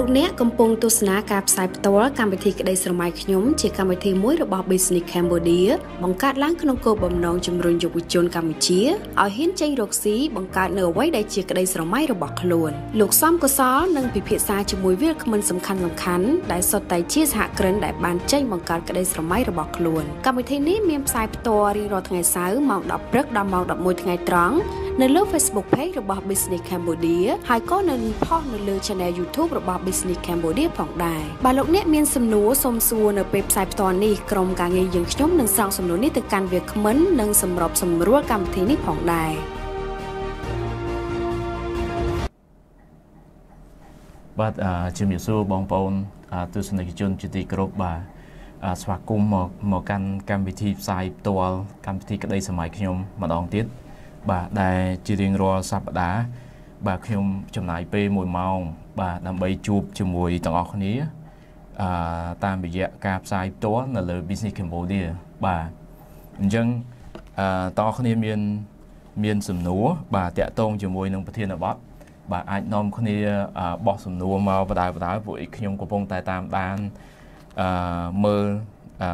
លោកអ្នកកំពុងទស្សនាការផ្សាយផ្ទាល់កម្មវិធីក្តីស្រមៃខ្ញុំជាកម្មវិធីមួយរបស់ Business Cambodia បង្កើតឡើងក្នុងគោលបំណងជំរុញយុវជនកម្ពុជាឲ្យហ៊ានចេញរកស៊ីបង្កើតនៅអ្វីដែលជាក្តីស្រមៃរបស់ខ្លួនលោកសំកុសលនឹងពិភាក្សាជាមួយវាគ្មិនសំខាន់សំខាន់ដែលសុទ្ធតែជាសហគ្រិនដែលបានចេញបង្កើតក្តីស្រមៃរបស់ខ្លួនកម្មវិធីនេះមានផ្សាយផ្ទាល់រៀងរាល់ថ្ងៃសៅរ៍ម៉ោង10ព្រឹកដល់ម៉ោង11ថ្ងៃត្រង់នៅលើ Facebook Page របស់ Business Cambodia ហើយក៏នៅនឹងផុសនៅលើ Channel YouTube របស់ Business Cambodia ផងដែរបើលោកអ្នកមានសំណួរសូមសួរនៅពេលផ្សាយផ្ទាល់នេះក្រុមការងារយើងខ្ញុំនឹងស្រង់សំណួរនេះទៅកាន់វាគ្មិននិងសម្របសម្រួលកម្មវិធីនេះផងដែរបាទជំរាបសួរបងប្អូនទស្សនិកជនជាទីគោរពបាទស្វាគមន៍មកមកកាន់កម្មវិធីផ្សាយផ្ទាល់កម្មវិធីក្តីសម័យខ្ញុំម្ដងទៀតបាទដែលជារៀងរាល់សប្តាហ៍បាទខ្ញុំចំណាយពេល1ម៉ោង បាទដើម្បីជួបជាមួយទាំងអស់គ្នាអឺតាមរយៈការផ្សាយផ្ទាល់នៅលើ Business Cambodia បាទអញ្ចឹងអឺតោះគ្នាមានមាន សំណួរបាទតាក់ទងជាមួយនឹងប្រធានបទបាទអាចនាំគ្នាបោះសំណួរមកបដាបដាពួកខ្ញុំកំពុង តែតាមដានអឺមើលអឺ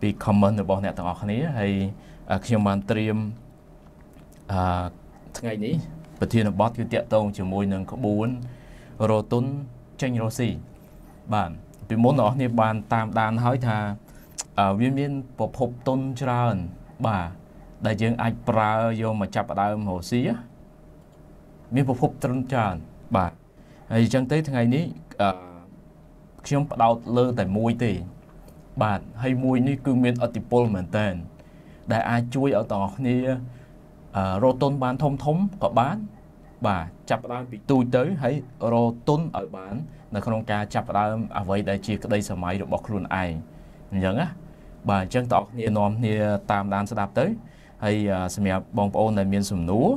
ពី comment របស់អ្នកទាំងអស់គ្នាហើយខ្ញុំបានត្រៀមអឺថ្ងៃនេះប្រធានបទគឺតាក់ទងជាមួយនឹងក្បួនរតុនចេញរុស្ស៊ីបាទពីមុនអ្នកនេះបានតាមដានហើយថាវាមានប្រភពទុនច្រើនបាទដែលយើងអាចប្រើយកមកចាប់ដើមរុស្ស៊ីមានប្រភពទុនច្រើនបាទហើយអញ្ចឹងទេថ្ងៃនេះខ្ញុំផ្ដោតលើតែមួយទេ បាទហើយមួយនេះគឺមានអតិពលមែនតើដែលអាចជួយឲ្យបងប្អូនរោតុនបានធំធំក៏បានបាទចាប់ផ្ដើមពីទូចទៅហើយរោតុនឲ្យបាននៅក្នុងការចាប់ផ្ដើមអ្វីដែលជាក្តីសម័យរបស់ខ្លួនឯងអញ្ចឹងណាបាទអញ្ចឹងតើអ្នកគ្នានាំគ្នាតាមដានស្ដាប់ទៅហើយសម្រាប់បងប្អូនដែលមានសំណួរ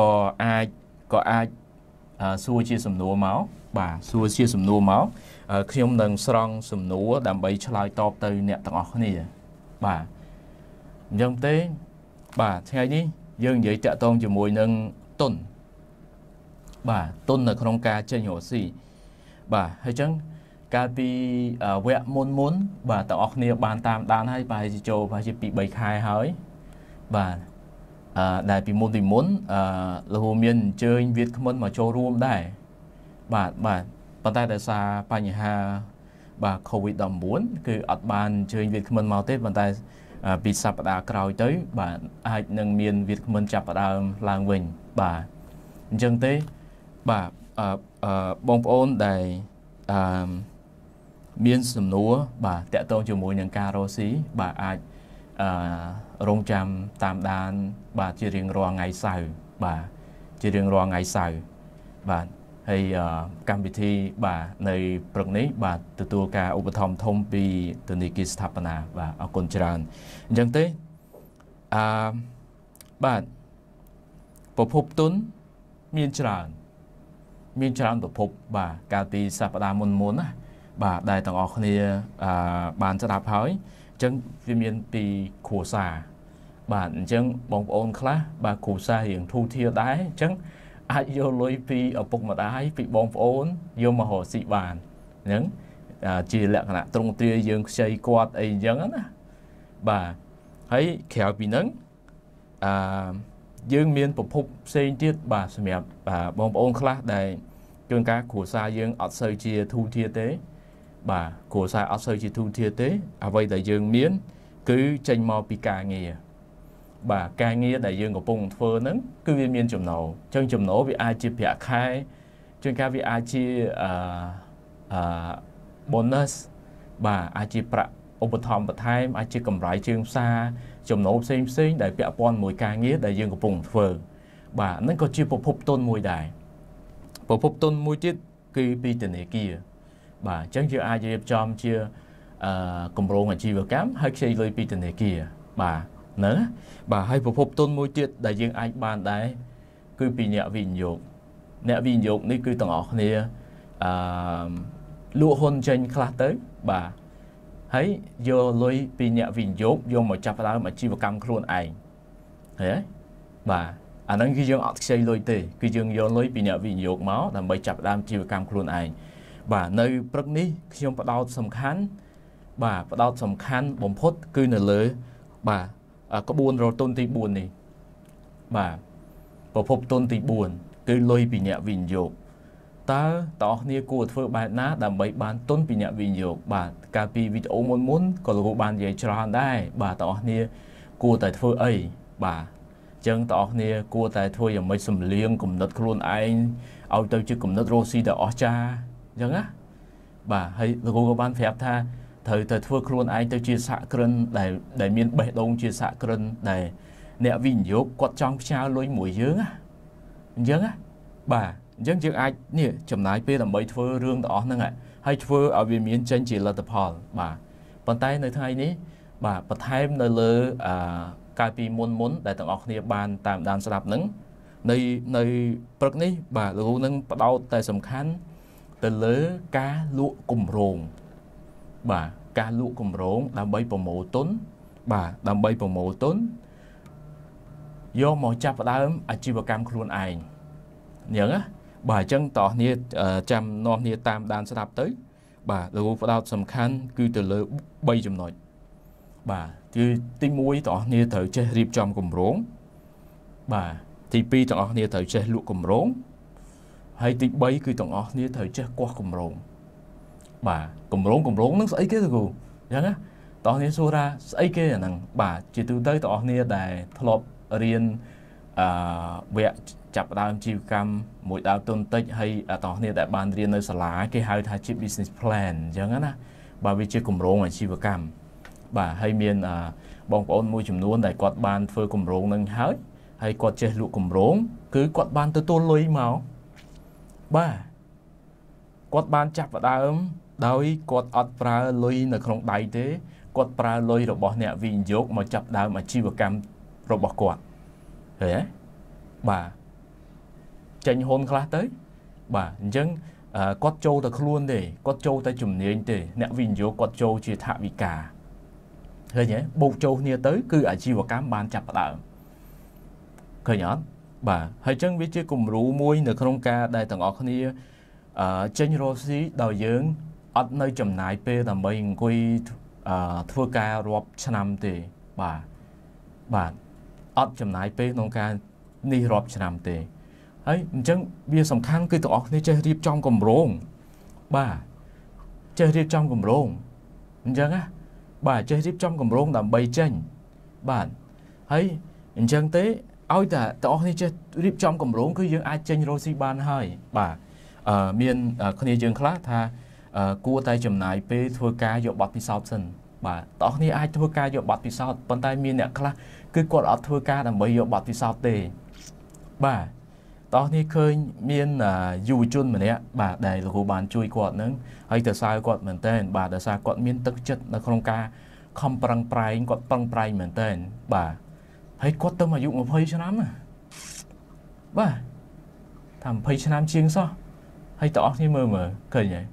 ក៏អាចក៏អាចសួរជាសំណួរមកបាទសួរជាសំណួរមកខ្ញុំនឹងស្រង់សំណួរដើម្បីឆ្លើយតបទៅអ្នកទាំងអស់គ្នាបាទអញ្ចឹងទេបាទថ្ងៃនេះយើងនិយាយតាក់ទងជាមួយនឹងទុនបាទទុននៅក្នុងការចេញរស់ស៊ីបាទហើយអញ្ចឹងកាលពីវគ្គមុនមុនបាទតើអស់គ្នាបានតាមដានហើយប្រហែលជាចូលប្រហែលជា2 3ខែហើយបាទអឺដែលពីមុនពីមុនអឺលោកមានអញ្ជើញវៀតខ្មិនមកចូលរួមដែរបាទបាទប៉ុន្តែដោយសារបញ្ហាបាទ COVID-19 គឺអត់បានអញ្ជើញវៀតខ្មិនមកទេប៉ុន្តែពីសប្តាហ៍ក្រោយទៅ បាទអាចនឹងមានវីតាមីនចាប់ផ្ដើមឡើងវិញបាទអញ្ចឹងទេបាទអឺបងប្អូនដែលអឺមានសំណួរបាទតកតងជាមួយនឹងការរស់ស៊ីបាទអាចអឺរងចាំតាមដាន បាទជារៀងរាល់ថ្ងៃសៅរ៍បាទជារៀងរាល់ថ្ងៃសៅរ៍បាទហើយកម្មវិធីបាទនៅព្រឹកនេះបាទទទួលការឧបត្ថម្ភធំពីធនាគារស្ថាបនាបាទអរគុណច្រើនអញ្ចឹងទេអឺបាទប្រភពទុនមានច្រើន មានច្រើនប្រភពបាទកាលពីសប្តាហ៍មុនមុនណាបាទដែលទាំងអស់គ្នាអឺបានស្ដាប់ហើយអញ្ចឹងវាមានពីគ្រួសារបាទអញ្ចឹងបងប្អូនខ្លះបាទគ្រួសាររៀងធូរធារដែរអញ្ចឹងអាចយកលុយពីឪពុកម្ដាយពីបងប្អូនយកមករកស៊ីបានហ្នឹងជាលក្ខណៈទ្រង់ទ្រាយយើងខ្ចីគាត់អីចឹងណាបាទហើយក្រៅពីហ្នឹងអឺយើងមានប្រភពផ្សេងទៀតបាទសម្រាប់បងប្អូនខ្លះដែលជួនកាលគ្រួសារយើងអត់សូវជាធូរធារទេបាទគ្រួសារអត់សូវជាធូរធារទេអ្វីដែលយើងមានគឺចេញមកពីការងារបាទការងារដែលយើងកំពុងធ្វើហ្នឹងគឺវាមានចំណូលអញ្ចឹងចំណូលវាអាចជាប្រាក់ខែជួនកាលវាអាចជាអឺអឺ bonus បាទអាចជាប្រាក់ឧបត្ថម្ភបន្ថែមអាចជាកម្រៃជើងផ្សារចំណូលផ្សេងផ្សេងដែលពាក់ព័ន្ធមួយការងារដែលយើងកំពុងធ្វើបាទហ្នឹងក៏ជាប្រភពទុនមួយដែរប្រភពទុនមួយទៀតគឺពីធនាគារបាទអញ្ចឹងយើងអាចរៀបចំជាអឺគម្រោងអាជីវកម្មហើយខ្ចីលុយពីធនាគារបាទហ្នឹងបាទហើយប្រភពទុនមួយទៀតដែលយើងអាចបានដែរគឺពីអ្នកវិនិយោគអ្នកវិនិយោគនេះគឺទាំងអស់គ្នាអឺលក់ហ៊ុនចេញខ្លះទៅបាទហើយយកលុយពីអ្នកវិនិយោគយកមកចាប់ផ្ដើមអាជីវកម្មខ្លួនឯងហ៎បាទអាហ្នឹងគឺយើងអត់ខ្ចីលុយទេគឺយើងយកលុយពីអ្នកវិនិយោគមកដើម្បីចាប់ផ្ដើមជីវកម្មខ្លួនឯងបាទនៅព្រឹកនេះខ្ញុំផ្ដោតសំខាន់បាទផ្ដោតសំខាន់បំផុត គឺនៅលើបាទក្បួនរទុនទី4នេះបាទប្រភពទុនទី4គឺលុយពីអ្នកវិនិយោគតើតោះគ្នាគួរធ្វើបែបណាដើម្បីបានទុនពីអ្នកវិនិយោគបាទកាលពីវីដេអូមុនមុនក៏លោកបាននិយាយច្រើនដែរបាទតោះគ្នាគួរតែធ្វើអីបាទអញ្ចឹងតោះគ្នាគួរតែធ្វើយ៉ាងម៉េចសំលៀងគំនិតខ្លួនឯងឲ្យទៅជាគំនិតរស់ស៊ីតែអស្ចារ្យអញ្ចឹងណាបាទហើយលោកគ្រូក៏បានប្រាប់ថាត្រូវតែធ្វើខ្លួនឯងទៅជាសហគ្រិនដែលដែលមានបេះដូងជាសហគ្រិនដែលអ្នកវិនិយោគគាត់ចង់ផ្ញើលុយមួយយើងណាអញ្ចឹងណាបាទអញ្ចឹងយើងអាចនេះចំណាយពេលដើម្បីធ្វើរឿងទាំងអស់ហ្នឹងហើយធ្វើឲ្យវាមានចេញជាលទ្ធផល បាទប៉ុន្តែនៅថ្ងៃនេះ បាទបន្ថែមនៅលើអឺកាលពីមុនមុនដែលទាំងអស់គ្នាបានតាមដានស្ដាប់ហ្នឹងនៅនៅព្រឹកនេះបាទលោកគ្រូនឹងបដោតតែសំខាន់ទៅលើការលក់គម្រោងបាទការលក់កម្រងដើម្បីប្រមូលទុនបាទដើម្បីប្រមូលទុនយកមកចាប់ផ្ដើមអាជីវកម្មខ្លួនឯងអញ្ចឹងណាបាទអញ្ចឹងតោះគ្នាចាំនាំគ្នាតាមដានស្ដាប់ទៅបាទលោកផ្ដោតសំខាន់គឺទៅលើ3ចំណុចបាទគឺទី1តោះគ្នាត្រូវចេះរៀបចំគម្រោងបាទទី2ទាំងអស់គ្នាត្រូវចេះលក់គម្រោងហើយទី3គឺទាំងអស់គ្នាត្រូវចេះគាស់គម្រោងបាទកម្រងកម្រងនឹងស្អីគេទៅគូអញ្ចឹងណាតោះនេះសួរថាស្អីគេអាហ្នឹងបាទជាទូទៅតោះនេះដែលធ្លាប់រៀនអឺវគ្គចាប់ដើមជីវកម្មមួយដើមទុនតិចហើយតោះនេះដែលបានរៀននៅសាលាគេហៅថាជា business plan អញ្ចឹងណាបាទវាជាគម្រោងអាជីវកម្ម បាទហើយមាន បងប្អូនមួយចំនួនដែលគាត់បានធ្វើគម្រោងនឹងហើយហើយគាត់ចេះលក់គម្រោងគឺគាត់បានទទួលលុយមកបាទគាត់បានចាប់ផ្ដើមដោយគាត់អត់ប្រើលុយនៅក្នុងដៃទេគាត់ប្រើលុយរបស់អ្នកវិនិយោគមកចាប់ដើមអាជីវកម្មរបស់គាត់ឃើញទេបាទចេញហ៊ុនខ្លះទៅបាទអញ្ចឹងគាត់ចូលតែខ្លួនទេគាត់ចូលតែជំនាញទេអ្នកវិនិយោគគាត់ចូលជាថវិកាឃើញទេបូកចូលគ្នាទៅគឺអាជីវកម្មបានចាប់ផ្ដើមឃើញអត់បាទហើយអញ្ចឹងវាជាគំរូមួយនៅក្នុងការដែលទាំងអស់គ្នាចេញរស់ស៊ីដោយយើងអត់នៅចំណាយពេលដើម្បីអង្គុយធ្វើការរាប់ឆ្នាំទេបាទបាទអត់ចំណាយពេលក្នុងការនេះរាប់ឆ្នាំទេ ហើយអញ្ចឹងវាសំខាន់គឺទាំងអស់គ្នាចេះរៀបចំគម្រោងបាទចេះរៀបចំគម្រោងអញ្ចឹងណាបាទចេះរៀបចំគម្រោងដើម្បីចេញបាទហើយអញ្ចឹងទេឲ្យតែទាំងអស់គ្នាចេះរៀបចំគម្រោងគឺយើងអាចចេញរោស៊ីបានហើយបាទអឺមានគ្នាយើងខ្លះថាគួរតែចំណាយពេលធ្វើការយកប័ណ្ណពិសោធន៍សិនបាទបងប្អូនអាចធ្វើការយកប័ណ្ណពិសោធន៍ប៉ុន្តែ មានអ្នកខ្លះគឺគាត់អត់ធ្វើការដើម្បីយកប័ណ្ណពិសោធន៍ទេបាទតោះនេះឃើញមានយុវជនម្នាក់បាទដែលលោកគ្រូបានជួយគាត់នឹងហើយទៅសើគាត់មែនតើបាទដោយសារគាត់មាន ទឹកចិត្តនៅក្នុងការខំប្រឹងប្រែងគាត់ប្រឹងប្រែងមែនតើបាទហើយគាត់ទៅអាយុ20ឆ្នាំណាបាទថា20ឆ្នាំជាងសោះហើយតើអស់គ្នាមើលមើលឃើញហើយ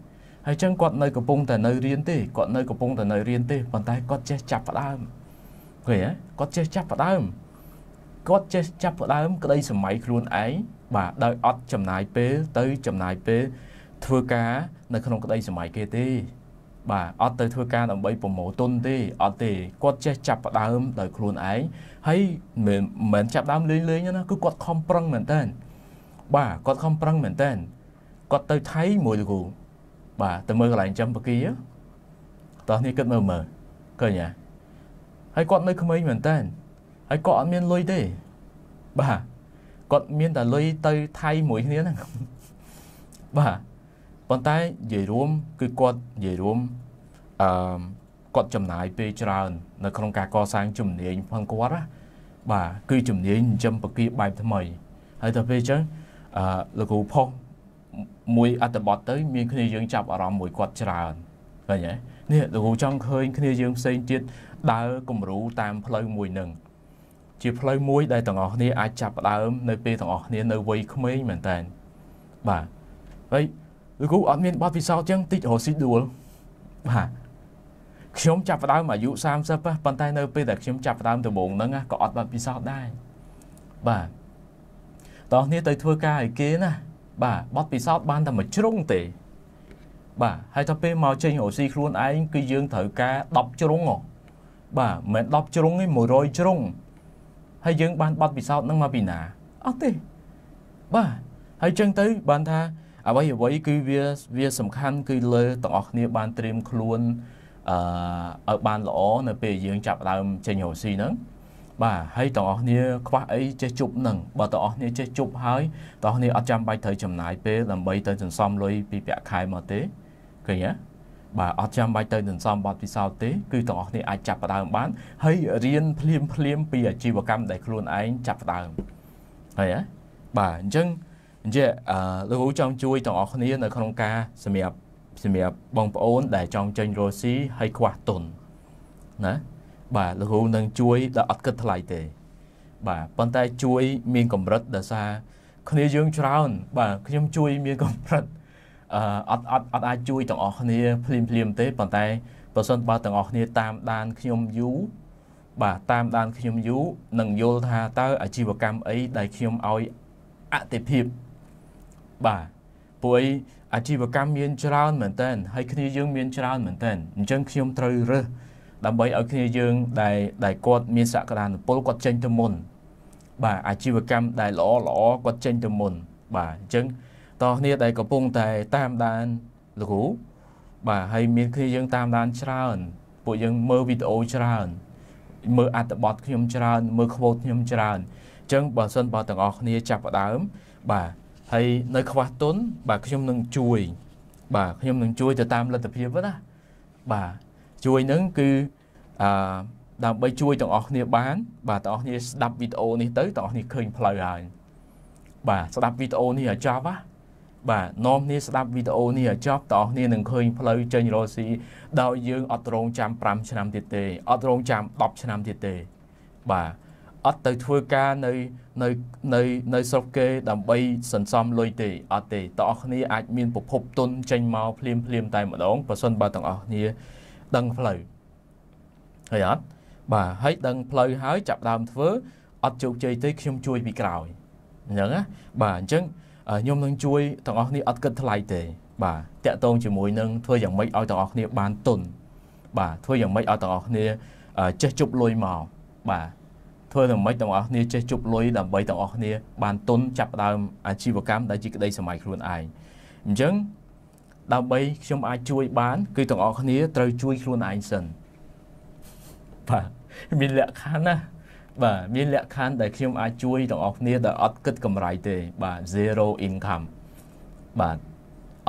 ហើយចឹងគាត់នៅកំពុងតែនៅរៀនទេគាត់នៅកំពុងតែនៅរៀនទេប៉ុន្តែគាត់ចេះចាប់ផ្ដើមឃើញហ៎គាត់ចេះចាប់ផ្ដើមគាត់ចេះចាប់ផ្ដើម ក្តីសម័យខ្លួនឯងបាទដោយអត់ចំណាយពេលទៅចំណាយពេល ធ្វើការ នៅក្នុងក្តីសម័យគេទេ បាទអត់ទៅធ្វើការដើម្បីប្រម៉ូទុនទេអត់ទេ គាត់ចេះចាប់ផ្ដើមដោយខ្លួនឯងហើយមិនមិនចាប់ដើមលេងលេងណាគឺគាត់ខំប្រឹងមែនតើបាទគាត់ខំប្រឹងមែនតើគាត់ទៅថៃមួយលោកគ្រូបាទទៅមើលកន្លែងចំបគីតោះនេះគិតមើលមើលឃើញហ៎ហើយគាត់នៅក្មេងមែនតើហើយគាត់អត់មានលុយទេបាទគាត់មានតែលុយទៅថៃមួយគ្នាហ្នឹងបាទប៉ុន្តែនិយាយរួមគឺគាត់និយាយរួមអឺគាត់ចំណាយពេលច្រើននៅក្នុងការកសាងជំនាញផងគាត់ណាបាទគឺជំនាញចិញ្ចឹមបកាបែបថ្មីហើយដល់ពេលអញ្ចឹងអឺលោកគ្រូផុសមួយអត្តបទទៅ មានគ្នាយើងចាប់អារម្មណ៍មួយគាត់ច្រើនឃើញទេនេះលោកគ្រូចង់ឃើញគ្នាយើងផ្សេងទៀតដើរគំរូតាមផ្លូវមួយនឹងជាផ្លូវមួយដែលទាំងអស់គ្នាអាចចាប់ផ្ដើមនៅពេលទាំងអស់គ្នានៅវ័យក្មេងមែនតើបាទហើយលោកគ្រូអត់មានបទពិសោធន៍ចឹងតិចរស៊ីដួលបាទខ្ញុំចាប់ផ្ដើមអាយុ30ប៉ុន្តែនៅពេលដែលខ្ញុំចាប់ផ្ដើមដំបូងហ្នឹងក៏អត់បានពិសោធន៍ដែរបាទតោះនេះទៅធ្វើការឲ្យគេណាបាទបទពិសោធន៍បានតែមួយជ្រុងទេបាទហើយដល់ពេលមកចេញរកស៊ីខ្លួនឯងគឺយើងត្រូវការ10ជ្រុងហ៎បាទមិនមែន10ជ្រុងទេ100ជ្រុងហើយយើងបានបទពិសោធន៍នឹងមកពីណាអត់ទេបាទហើយចឹងទៅបានថា អ្វីអ្វីគឺវាវាសំខាន់គឺលើទាំងអស់គ្នាបានត្រៀមខ្លួនអឺឲ្យបានល្អនៅ ពេលយើងចាប់ដើមចេញរកស៊ីហ្នឹងបាទហើយតោះគ្នាខ្វះអីចេះជប់នឹងបើតោះគ្នាចេះជប់ហើយតោះគ្នាអត់ចាំបាច់ត្រូវចំណាយពេលដើម្បីទៅសន្សំលុយពីប្រាក់ខែមកទេឃើញទេបាទអត់ចាំបាច់ទៅសន្សំបទពិសោធន៍ទេ គឺទាំងអស់គ្នាអាចចាប់ផ្ដើមបានហើយរៀនភ្លាមភ្លាមពីអាជីវកម្មដែលខ្លួនឯងចាប់ផ្ដើមហើយបាទអញ្ចឹងអញ្ចឹងអឺលោកគ្រូចង់ជួយទាំងអស់គ្នានៅក្នុងការសម្រាប់សម្រាប់បងប្អូន ដែលចង់ចេញរស់ស៊ីហើយខ្វះទុនណាបាទលោកគ្រូនឹងជួយដែលអត់គិតថ្លៃទេ បាទប៉ុន្តែជួយ មានកម្រិតដោយសារគ្នាយើងច្រើន បាទខ្ញុំជួយមានកម្រិតអឺអត់អត់អត់អាចជួយទាំងអស់គ្នាភ្លាមភ្លាមទេប៉ុន្តែបើសិនបើទាំងអស់គ្នាតាមដានខ្ញុំយូរបាទតាមដានខ្ញុំយូរនឹងយល់ថាតើអាជីវកម្មអីដែលខ្ញុំឲ្យអតិភិបបាទពួកឯងអាជីវកម្មមានច្រើនមែនតើហើយគ្នាយើងមានច្រើនមែនតើអញ្ចឹងខ្ញុំត្រូវរើសដើម្បីឲ្យគ្នាយើងដែលដែលគាត់មានសក្តានុពលគាត់ចេញទៅមុនបាទអាជីវកម្មដែលល្អល្អគាត់ចេញទៅមុនបាទអញ្ចឹងតោះគ្នាដែលកំពុងតែតាមដានលោកគ្រូបាទហើយមានគ្នាយើងតាមដានច្រើនពួកយើងមើលវីដេអូច្រើនមើលអត្ថបទខ្ញុំច្រើនមើល quote ខ្ញុំច្រើនអញ្ចឹងបើសិនបើទាំងអស់គ្នាចាប់ផ្ដើមបាទហើយនៅ ខ្វះទុន បាទខ្ញុំនឹងជួយ បាទខ្ញុំនឹងជួយទៅតាមលទ្ធភាពណាបាទជួយនឹងគឺអឺដើម្បីជួយទាំងអស់គ្នាបាន បាទទាំងអស់គ្នាស្ដាប់វីដេអូនេះទៅទាំងអស់គ្នាឃើញផ្លូវហើយបាទស្ដាប់វីដេអូនេះឲ្យចប់ណាបាទនាំគ្នាស្ដាប់វីដេអូនេះឲ្យចប់តោះគ្នានឹងឃើញផ្លូវចេញរស់ស៊ីដោយយើងអត់រងចាំ5ឆ្នាំទៀតទេអត់រងចាំ10ឆ្នាំទៀតទេ បាទអត់ទៅធ្វើការនៅនៅនៅនៅស្រុកគេ ដើម្បីសន្សំលុយទេអត់ទេតោះគ្នាអាចមានប្រភពទុនចេញមកភ្លាមភ្លាមតែម្ដងបើសិនបើទាំងអស់គ្នាដឹងផ្លូវហើយអត់បាទហើយដឹងផ្លូវហើយចាប់ដើមធ្វើអត់ជោគជ័យទេខ្ញុំជួយពីក្រោយអញ្ចឹងណាបាទអញ្ចឹងខ្ញុំនឹងជួយទាំងអស់គ្នាអត់គិតថ្លៃទេ បាទតាក់ទងជាមួយនឹងធ្វើយ៉ាងម៉េចឲ្យទាំងអស់គ្នាបានទុនបាទធ្វើយ៉ាងម៉េចឲ្យទាំងអស់គ្នាចេះជប់លុយមកបាទធ្វើយ៉ាងម៉េចទាំងអស់គ្នាចេះជប់លុយដើម្បីទាំងអស់គ្នាបានទុនចាប់ដើមអាជីវកម្មដែលជាក្តីសម័យខ្លួនឯងអញ្ចឹងដើម្បីខ្ញុំអាចជួយបាន គឺទាំងអស់គ្នាត្រូវជួយខ្លួនឯងសិនបាទមានលក្ខខណ្ឌណាបាទមានលក្ខខណ្ឌដែលខ្ញុំអាចជួយទាំងអស់គ្នាដែលអត់គិតកម្រៃទេបាទ zero income បាទ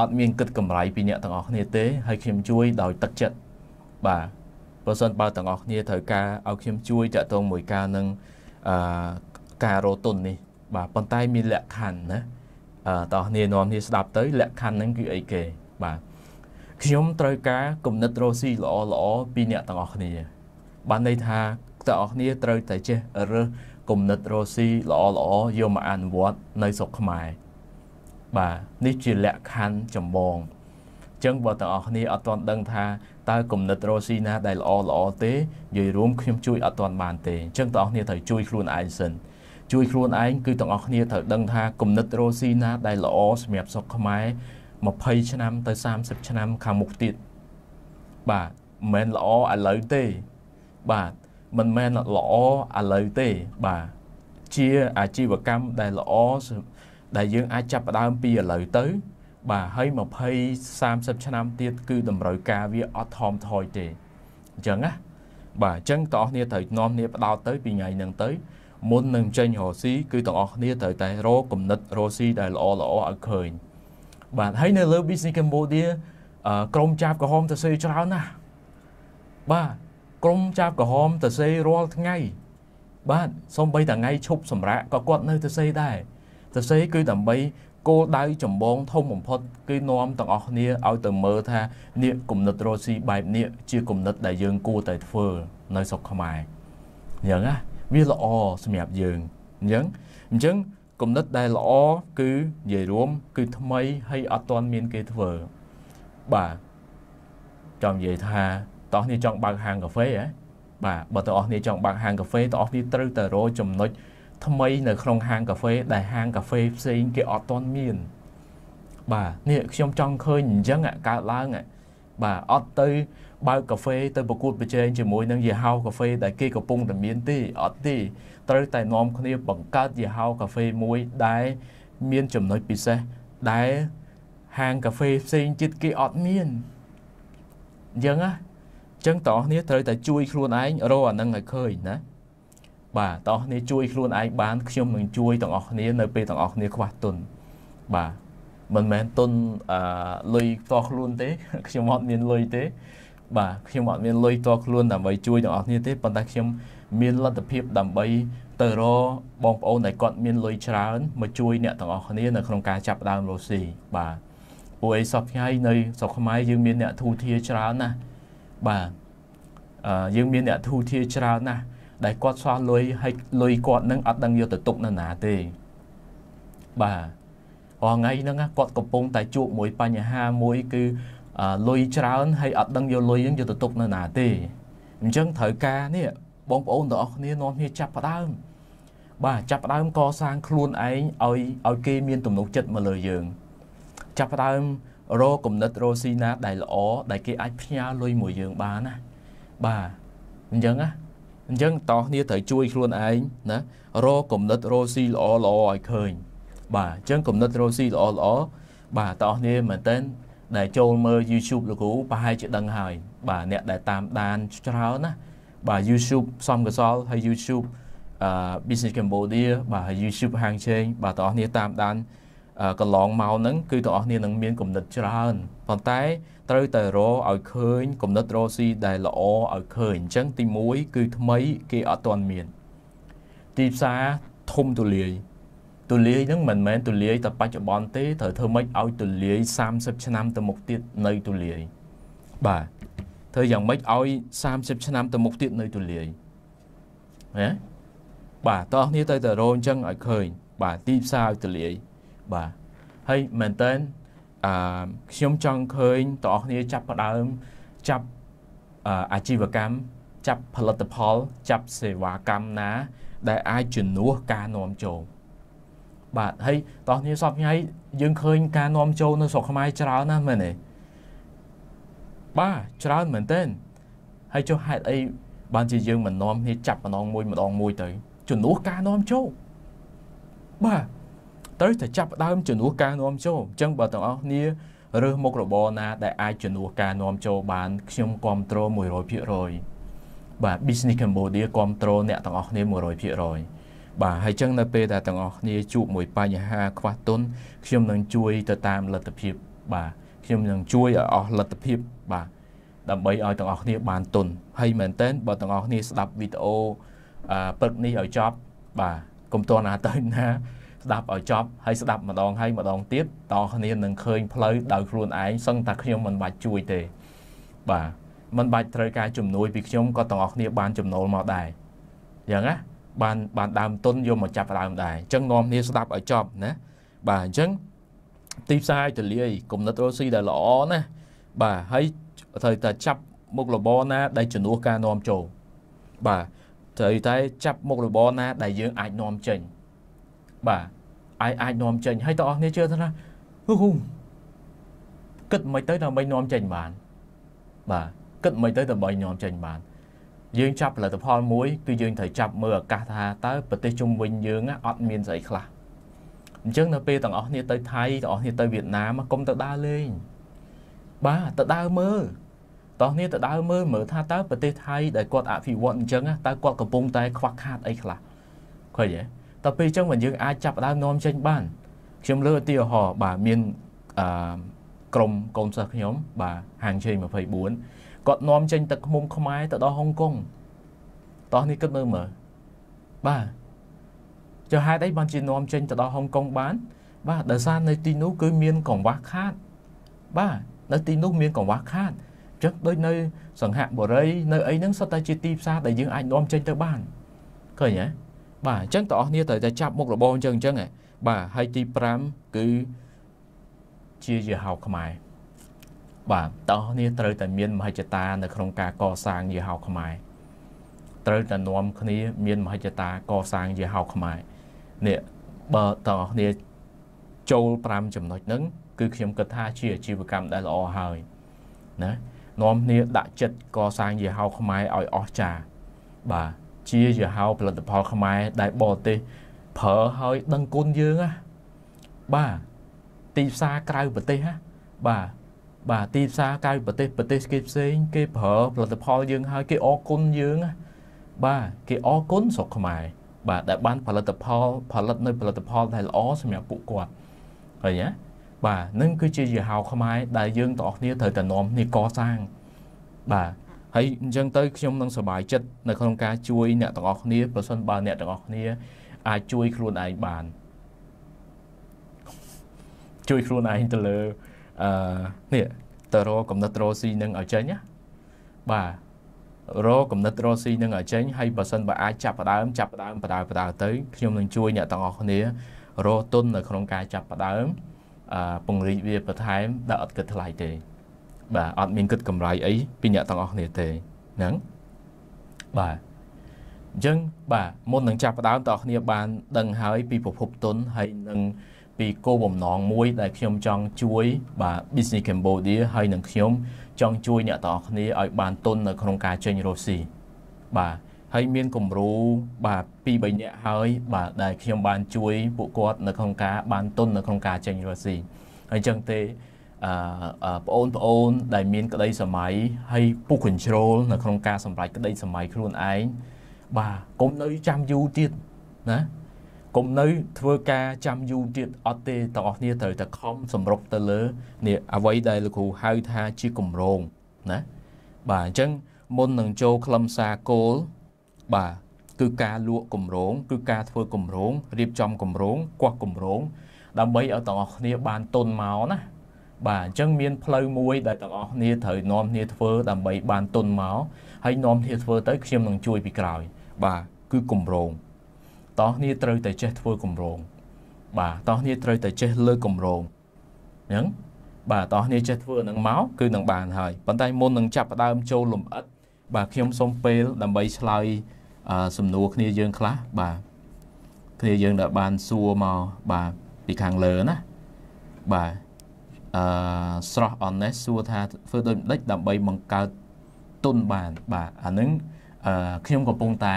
អត់មានគិតកម្រៃពីអ្នកទាំងអស់គ្នាទេហើយខ្ញុំជួយដោយ ទឹកចិត្តបាទប្រសិនបើទាំងអស់គ្នាត្រូវការឲ្យខ្ញុំជួយតាក់ទងមួយការនឹងអឺការរោទុននេះ បាទប៉ុន្តែ មានលក្ខខណ្ឌណាអឺតោះគ្នានាំគ្នាស្ដាប់ទៅលក្ខខណ្ឌហ្នឹងគឺអីគេបាទខ្ញុំត្រូវការគំនិតរស់ស៊ីល្អល្អពីអ្នកទាំងអស់គ្នា បានន័យថាទាំងអស់គ្នាត្រូវតែចេះរើសគំនិតរស់ស៊ីល្អល្អយកមកអនុវត្តនៅស្រុកខ្មែរបាទនេះជាលក្ខខណ្ឌចម្បងអញ្ចឹងបើទាំងអស់គ្នាអត់ទាន់ដឹងថាតើគំនិតរស់ស៊ីណាដែលល្អល្អទេនិយាយរួមខ្ញុំជួយអត់ទាន់បានទេអញ្ចឹងទាំងអស់គ្នាត្រូវជួយខ្លួនឯងសិនជួយខ្លួនឯងគឺទាំងអស់គ្នាត្រូវដឹងថាគំនិតរស់ស៊ីណាដែលល្អសម្រាប់ស្រុកខ្មែរ20ឆ្នាំទៅ30ឆ្នាំខាងមុខទៀតបាទមិនល្អឥឡូវទេបាទមិនមែនល្អឥឡូវទេបាទជាអាជីវកម្មដែលល្អដែលយើង អាចចាប់ផ្ដើមពីឥឡូវទៅ បាទហើយ20 30ឆ្នាំទៀតគឺតម្រូវការវាអត់ថមថយទេអញ្ចឹងណាបាទអញ្ចឹងបងប្អូនគ្នាត្រូវនាំគ្នាផ្ដោតទៅពីថ្ងៃហ្នឹងទៅមុននឹងចេញរ៉ូស៊ីគឺបងប្អូនគ្នាត្រូវតែរកគំនិតរ៉ូស៊ីដែលល្អល្អឲ្យឃើញបាទហើយនៅលើ Business Cambodia ក្រុមចាប់ក្រហមទៅសេច្រើនណាស់បាទក្រុមចាប់ក្រហមទៅសេរាល់ថ្ងៃ បាទសំបីតថ្ងៃឈប់សម្រាកក៏គាត់នៅទៅសេដែរទៅសេគឺដើម្បីគោលដៅចម្បងធំបំផុតគឺនាំទាំងអស់គ្នាឲ្យទៅមើលថានេះគំនិតរ៉ូស៊ីបែបនេះជាគំនិតដែលយើងគួរតែធ្វើនៅស្រុកខ្មែរអញ្ចឹងណាវាល្អសម្រាប់យើងអញ្ចឹងអញ្ចឹងគំនិតដែលល្អគឺនិយាយរួមគឺថ្មីហើយអត់ទាន់មានគេធ្វើបាទចង់និយាយថាតោះនេះចង់បើកហាងកាហ្វេហ៎បាទបើតោះនេះចង់បើកហាងកាហ្វេតោះនេះត្រូវតែរកចំណុចថ្មីនៅក្នុងហាងកាហ្វេដែលហាងកាហ្វេផ្សេងគេអត់ទាន់មានបាទនេះខ្ញុំចង់ឃើញអញ្ចឹងកើតឡើងបាទអត់ទៅបើកកាហ្វេទៅប្រកួតប្រជែងជាមួយនឹងយីហោកាហ្វេដែលគេកំពុងតែមានទេអត់ទេត្រូវតែនាំគ្នាបង្កើតយីហោកាហ្វេមួយដែលមានចំណុចពិសេសដែលហាងកាហ្វេផ្សេងទៀតគេអត់មានអញ្ចឹងណាអញ្ចឹងតោះនេះត្រូវតែជួយ ខ្លួនឯងរកអានឹងឲ្យឃើញណាបាទតោះនេះជួយខ្លួនឯងបានខ្ញុំនឹងជួយទាំងអស់គ្នានៅពេលទាំងអស់គ្នាខ្វះទុនបាទមិនមែនទុនអឺលុយផ្ទាល់ខ្លួនទេ ខ្ញុំអត់មានលុយទេបាទខ្ញុំអត់មានលុយតខ្លួនដើម្បីជួយទាំងអស់គ្នាទេប៉ុន្តែខ្ញុំមានលទ្ធភាពដើម្បីទៅរកបងប្អូនដែលគាត់មានលុយច្រើនមកជួយអ្នកទាំងអស់គ្នានៅក្នុងការចាប់ដើមរស់ស៊ីបាទពួកឯងសពថ្ងៃនៅស្រុកខ្មែរយើងមានអ្នកធូធាច្រើនណាស់បាទអឺយើងមានអ្នកធូធាច្រើនណាស់ដែលគាត់ស្វះលុយហើយលុយគាត់នឹងអត់ដឹងយកទៅទុកនៅណាទេបាទរាល់ថ្ងៃហ្នឹងគាត់កំពុង តែជួបមួយបញ្ហាមួយគឺលុយច្រើនហើយអត់ដឹងយកលុយហ្នឹងយកទៅទុកនៅណាទេអញ្ចឹងត្រូវការនេះបងប្អូនទាំងអស់គ្នានាំគ្នាចាប់ផ្ដើមបាទចាប់ផ្ដើមកសាងខ្លួនឯងឲ្យឲ្យគេមានទំនុកចិត្តមកលើយើងចាប់ផ្ដើមរកគំនិតរកស៊ីណាដែលល្អដែលគេអាចផ្ញើលុយមួយយើងបានណាបាទអញ្ចឹងណាអញ្ចឹងតោះគ្នាត្រូវជួយខ្លួនឯងណារកគំនិតរកស៊ីល្អល្អឲ្យឃើញបាទអញ្ចឹងគំនិតរកស៊ីល្អល្អបាទតោះគ្នាមែនតើដែលចូលមើល YouTube លោកគ្រូប្រហែលជាដឹងហើយបាទអ្នកដែលតាមដានច្រើនណាបាទ YouTube សំកសលហើយ YouTube អឺ Business Cambodia បាទហើយ YouTube ហាងឆេងបាទបងប្អូនតាមដានកន្លងមកហ្នឹងគឺបងប្អូននឹងមានគំនិតច្រើនប៉ុន្តែត្រូវតែរកឲ្យឃើញគំនិតរស៊ីដែលល្អឲ្យឃើញអញ្ចឹងទី1គឺថ្មី គេអត់ទាន់មានទីផ្សារធំទូលាយទូលាយហ្នឹងមិនមែនទូលាយតែបច្ចុប្បន្នទេត្រូវធ្វើម៉េចឲ្យទូលាយ30ឆ្នាំទៅមុខទៀតនៅទូលាយបាទធ្វើយ៉ាងម៉េចឲ្យ30ឆ្នាំទៅមុខទៀតនៅទូលាយណាបាទតោះគ្នាទៅទៅរោអញ្ចឹងឲ្យឃើញបាទទីផ្សារឲ្យទូលាយបាទហើយមែនតើអឺខ្ញុំចង់ឃើញតោះគ្នាចាប់ផ្ដើមចាប់អាជីវកម្មចាប់ផលិតផលចាប់សេវាកម្មណាដែលអាចជំនួសការនាំចូលបាទហើយតោះនេះសពថ្ងៃយើងឃើញការនាំចូលនៅស្រុកខ្មែរច្រើនណាស់មែនទេបាទច្រើនមែនទែនហើយចុះហេតុអីបានជាយើងមិននាំគ្នាចាប់ម្ដងមួយម្ដងមួយទៅជំនួសការនាំចូលបាទត្រូវតែចាប់ដើមជំនួសការនាំចូលអញ្ចឹងបើទាំងអស់គ្នារើសមុខរបរណា ដែលអាចជំនួសការនាំចូលបាន ខ្ញុំគ្រប់គ្រង100%បាទ Business Cambodia គ្រប់គ្រងអ្នកទាំងអស់គ្នា100%បាទហើយចឹងនៅពេលដែលទាំងអស់គ្នាជួបមួយបញ្ហា ខ្វះទុនខ្ញុំនឹងជួយទៅតាមលទ្ធភាពបាទខ្ញុំនឹងជួយឲ្យអស់លទ្ធភាពបាទដើម្បីឲ្យទាំងអស់គ្នាបានទុនហើយមែនតើបើទាំងអស់គ្នាស្ដាប់វីដេអូអឺពឹកនេះឲ្យចប់បាទកុំទាន់ណាទៅណា ស្ដាប់ឲ្យចប់ហើយស្ដាប់ម្ដងហើយម្ដងទៀតតោះគ្នានឹងឃើញផ្លូវដោយខ្លួនឯងសឹងតែខ្ញុំមិនបាច់ជួយទេបាទមិនបាច់ត្រូវការជំនួយពីខ្ញុំក៏ទាំងអស់គ្នាបានចំណូលមកដែរយ៉ាងណាបានបានដើមទុនយកមកចាប់ដើមដែរអញ្ចឹងនាំគ្នាស្ដាប់ឲ្យចប់ណាបាទអញ្ចឹងទីផ្សារតលាយគំនិតរុស្ស៊ីដែលល្អណាបាទហើយត្រូវតែចាប់មុខរបរណាដែលជំនួសការនាំចូលបាទត្រូវតែចាប់មុខរបរណាដែលយើងអាចនាំចេញបាទអាចអាចនាំចេញហើយតើអស់គ្នាជឿថាហ៊ូហ៊ូគិតមិនទៅដើម្បីនាំចេញបានបាទគិតមិនទៅដើម្បីនាំចេញបានយើងចាប់ផលិតផលមួយគឺយើងត្រូវចាប់មើលឱកាសថាតើប្រទេសជុំវិញយើងអត់មានស្អីខ្លះអញ្ចឹងនៅពេលទាំងអស់គ្នាទៅថៃទាំងអស់គ្នាទៅវៀតណាមកគុំទៅដើរលេងបាទទៅដើរមើលតោះនេះទៅដើរមើលមើលថាតើប្រទេសថៃដែលគាត់អភិវឌ្ឍអញ្ចឹងតើគាត់កំពុងតែខ្វះខាតអីខ្លះឃើញទេតទៅពេលអញ្ចឹងមិនយើងអាចចាប់ដើមនាំចេញបានខ្ញុំលើឧទាហរណ៍បាទមានអឺក្រុមកូនសិស្សខ្ញុំបាទហាងជ័យ24គាត់នាំចេញទឹកឃុំខ្មែរទៅដល់ហុងកុងតោះនេះគិតមើលមើលបាទចុះហេតុអីបានជានាំចេញទៅដល់ហុងកុងបានបាទដោយសារនៅទីនោះគឺមានកង្វះខាតបាទនៅទីនោះមានកង្វះខាតចឹងដូចនៅសង្ហបុរីនៅអីហ្នឹងសុទ្ធតែជាទីផ្សារដែលយើងអាចនាំចេញទៅបានឃើញទេបាទអញ្ចឹងបងប្អូនត្រូវតែចាប់មុខរបរអញ្ចឹងអញ្ចឹងបាទហើយទី5គឺជាយហោខ្មែរបាទតោះនេះត្រូវតែមានមហិច្ឆតានៅក្នុងការកសាងយីហោខ្មែរត្រូវតែនាំគ្នា មានមហិច្ឆតាកសាងយីហោខ្មែរនេះបើតោះនេះចូល5ចំណុចហ្នឹងគឺខ្ញុំគិតថាជាអាជីវកម្មដែលល្អហើយណានាំគ្នាដាក់ចិត្តកសាងយីហោខ្មែរឲ្យអស្ចារ្យបាទជាយីហោផលិតផលខ្មែរដែលបរទេសប្រើហើយដឹងគុណយើងណាបាទទីផ្សារក្រៅប្រទេសណាបាទបាទទីផ្សារក្រៅប្រទេសប្រទេសគេផ្សេងគេប្រើផលិតផលយើងហើយគេអរគុណយើង បាទគេអរគុណស្រុកខ្មែរបាទដែលបាន ផលិតផល ផលិតនៅផលិតផលដែលល្អសម្រាប់ពួកគាត់ឃើញទេបាទនឹងគឺជាយហោខ្មែរដែលយើងទាំងអស់គ្នាត្រូវតែនាំគ្នាកសាងបាទហើយអញ្ចឹងទៅខ្ញុំនឹងសប្បាយចិត្តនៅក្នុងការជួយអ្នកទាំងអស់គ្នាប្រសិនបើអ្នកទាំងអស់គ្នា អាចជួយខ្លួនឯងបានជួយខ្លួនឯងទៅលើអឺនេះតរកំណត់រស៊ីនឹងឲ្យចេញណាបាទរកំណត់រស៊ីនឹងឲ្យចេញហើយបើសិនបើអាចចាប់ផ្ដើមចាប់ផ្ដើមបដើបដើទៅខ្ញុំនឹងជួយអ្នកទាំងអស់គ្នារទុននៅ ក្នុងការចាប់ផ្ដើមអឺពង្រីកវាបន្ថែមដល់អត់គិតថ្លៃទេ បាទអត់មានគិតកម្រៃអីពីអ្នកទាំងអស់គ្នាទេហ្នឹងបាទអញ្ចឹងបាទមុននឹងចាប់ផ្ដើមតោះគ្នាបានដឹងហើយពីប្រភពទុនហើយនឹងពីគោលបំណងមួយ ដែលខ្ញុំចង់ជួយ បាទ Business Cambodia ហើយនឹងខ្ញុំចង់ជួយអ្នកទាំងអស់គ្នាឲ្យបានទុននៅក្នុងការចេញរស់ស៊ីបាទហើយមានគំរូបាទពីរបីនាក់ហើយ បាទដែលខ្ញុំបានជួយពួកគាត់នៅក្នុងការបានទុននៅក្នុងការចេញរស់ស៊ីហើយអញ្ចឹងទេអឺបងប្អូនដែលមានក្តី សម័យហើយពុះ control នៅក្នុងការសម្រេចក្តីសម័យខ្លួនឯងបាទកុំនៅចាំយូរទៀតណាកុំនៅធ្វើការចាំយូរទៀតអត់ទេទាំងអស់គ្នាត្រូវតែខំសម្រុកទៅលើនេះអ្វីដែលលោកគ្រូហៅថាជាគម្រោងណាបាទអញ្ចឹងមុននឹងចូលខ្លឹមសារគោលបាទគឺការលក់គម្រោងគឺការធ្វើគម្រោងរៀបចំគម្រោងគាស់គម្រោងដើម្បីឲ្យទាំងអស់គ្នាបានទុនមកណាបាទអញ្ចឹងមានផ្លូវមួយដែលទាំងអស់គ្នាត្រូវនាំគ្នាធ្វើដើម្បីបានទុនមកហើយនាំគ្នាធ្វើទៅខ្ញុំនឹងជួយពីក្រោយ បាទគឺគម្រោងតោះគ្នាត្រូវតែចេះធ្វើកម្រងបាទតោះគ្នាត្រូវតែចេះលើកម្រងអញ្ចឹងបាទតោះគ្នាចេះធ្វើនឹងមកគឺនឹងបានហើយប៉ុន្តែមុននឹងចាប់ផ្ដើមចូលលំអិតបាទខ្ញុំសូមពេលដើម្បីឆ្លើយសំណួរគ្នាយើងខ្លះបាទគ្នាយើងដែលបានសួរមកបាទពីខាងលើណាបាទអឺស្រស់ honest សួរថាធ្វើដូចម្ដេចដើម្បីបង្កើតទុនបានបាទអានឹងអឺខ្ញុំកំពុងតែ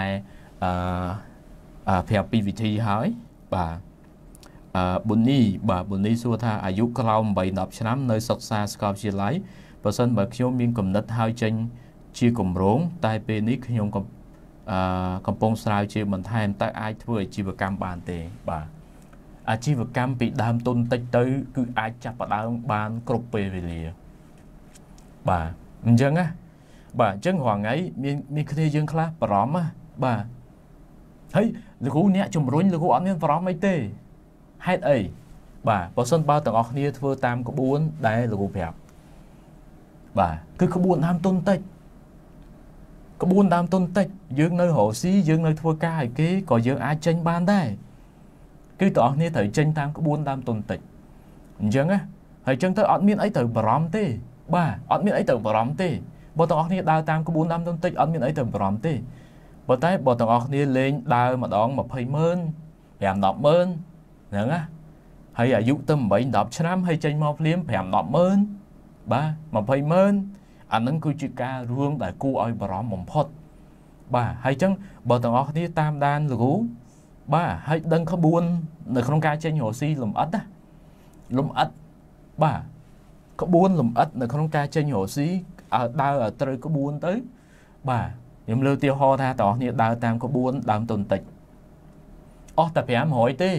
អឺប្រាប់ពីវិធីហើយបាទអឺប៊ុននីបាទប៊ុននីសួរថាអាយុក្រោម8 10ឆ្នាំនៅសិក្សាសាកលវិទ្យាល័យបើសិនបើខ្ញុំមានគំនិតហើយចេញជាគម្រោងតែពេលនេះខ្ញុំក៏អឺកំពុងស្រាវជ្រាវបន្ថែមតើអាចធ្វើអាជីវកម្មបានទេ បាទអាជីវកម្មពីដើមទុនតិចទៅ គឺអាចចាប់ផ្ដើមបានគ្រប់ពេលវេលាបាទអញ្ចឹងណាបាទអញ្ចឹងរាល់ថ្ងៃមានមានគ្នាយើងខ្លះបារម្ភណាបាទហើយលោកគ្រូអ្នកជំរុញលោកគ្រូអត់មានបារម្ភអីទេហេតុអីបាទបើសិនបើទាំងអស់គ្នាធ្វើតាមក្បួនដែលលោកគ្រូប្រាប់បាទគឺក្បួនដើមទុនតិចក្បួនដើមទុនតិចយើងនៅរកស៊ីយើងនៅធ្វើការឲ្យគេក៏យើងអាចចេញបានដែរគឺទាំងអស់គ្នាត្រូវចេញតាមក្បួនដើមទុនតិចអញ្ចឹងណាហើយអញ្ចឹងទៅអត់មានអីត្រូវបារម្ភទេបាទអត់មានអីត្រូវបារម្ភទេបើទាំងអស់គ្នាដើរតាមក្បួនដើមទុនតិចអត់មានអីត្រូវបារម្ភទេប៉ុន្តែបើទាំងអស់គ្នាលេងដើរម្ដង20ម៉ឺន5 10ម៉ឺនហ្នឹងណាហើយអាយុទៅ8 10ឆ្នាំហើយចេញមកភ្លាម5 10ម៉ឺនបាទ20ម៉ឺនអានឹងគឺជាការរឿងដែលគួរឲ្យបារម្ភបំផុតបាទហើយអញ្ចឹងបើទាំងអស់គ្នាតាមដានលោកគ្រូបាទហើយដឹងក្បួននៅក្នុងការចេញរស់ស៊ីលំអិតណាលំអិតបាទក្បួនលំអិតនៅក្នុងការចេញរស់ស៊ីដើរឲ្យត្រូវក្បួនទៅបាទខ្ញុំលើទាហោថាតោះគ្នាដើរតាមក្បួនដើមទុនតិចអស់តែ500ទេ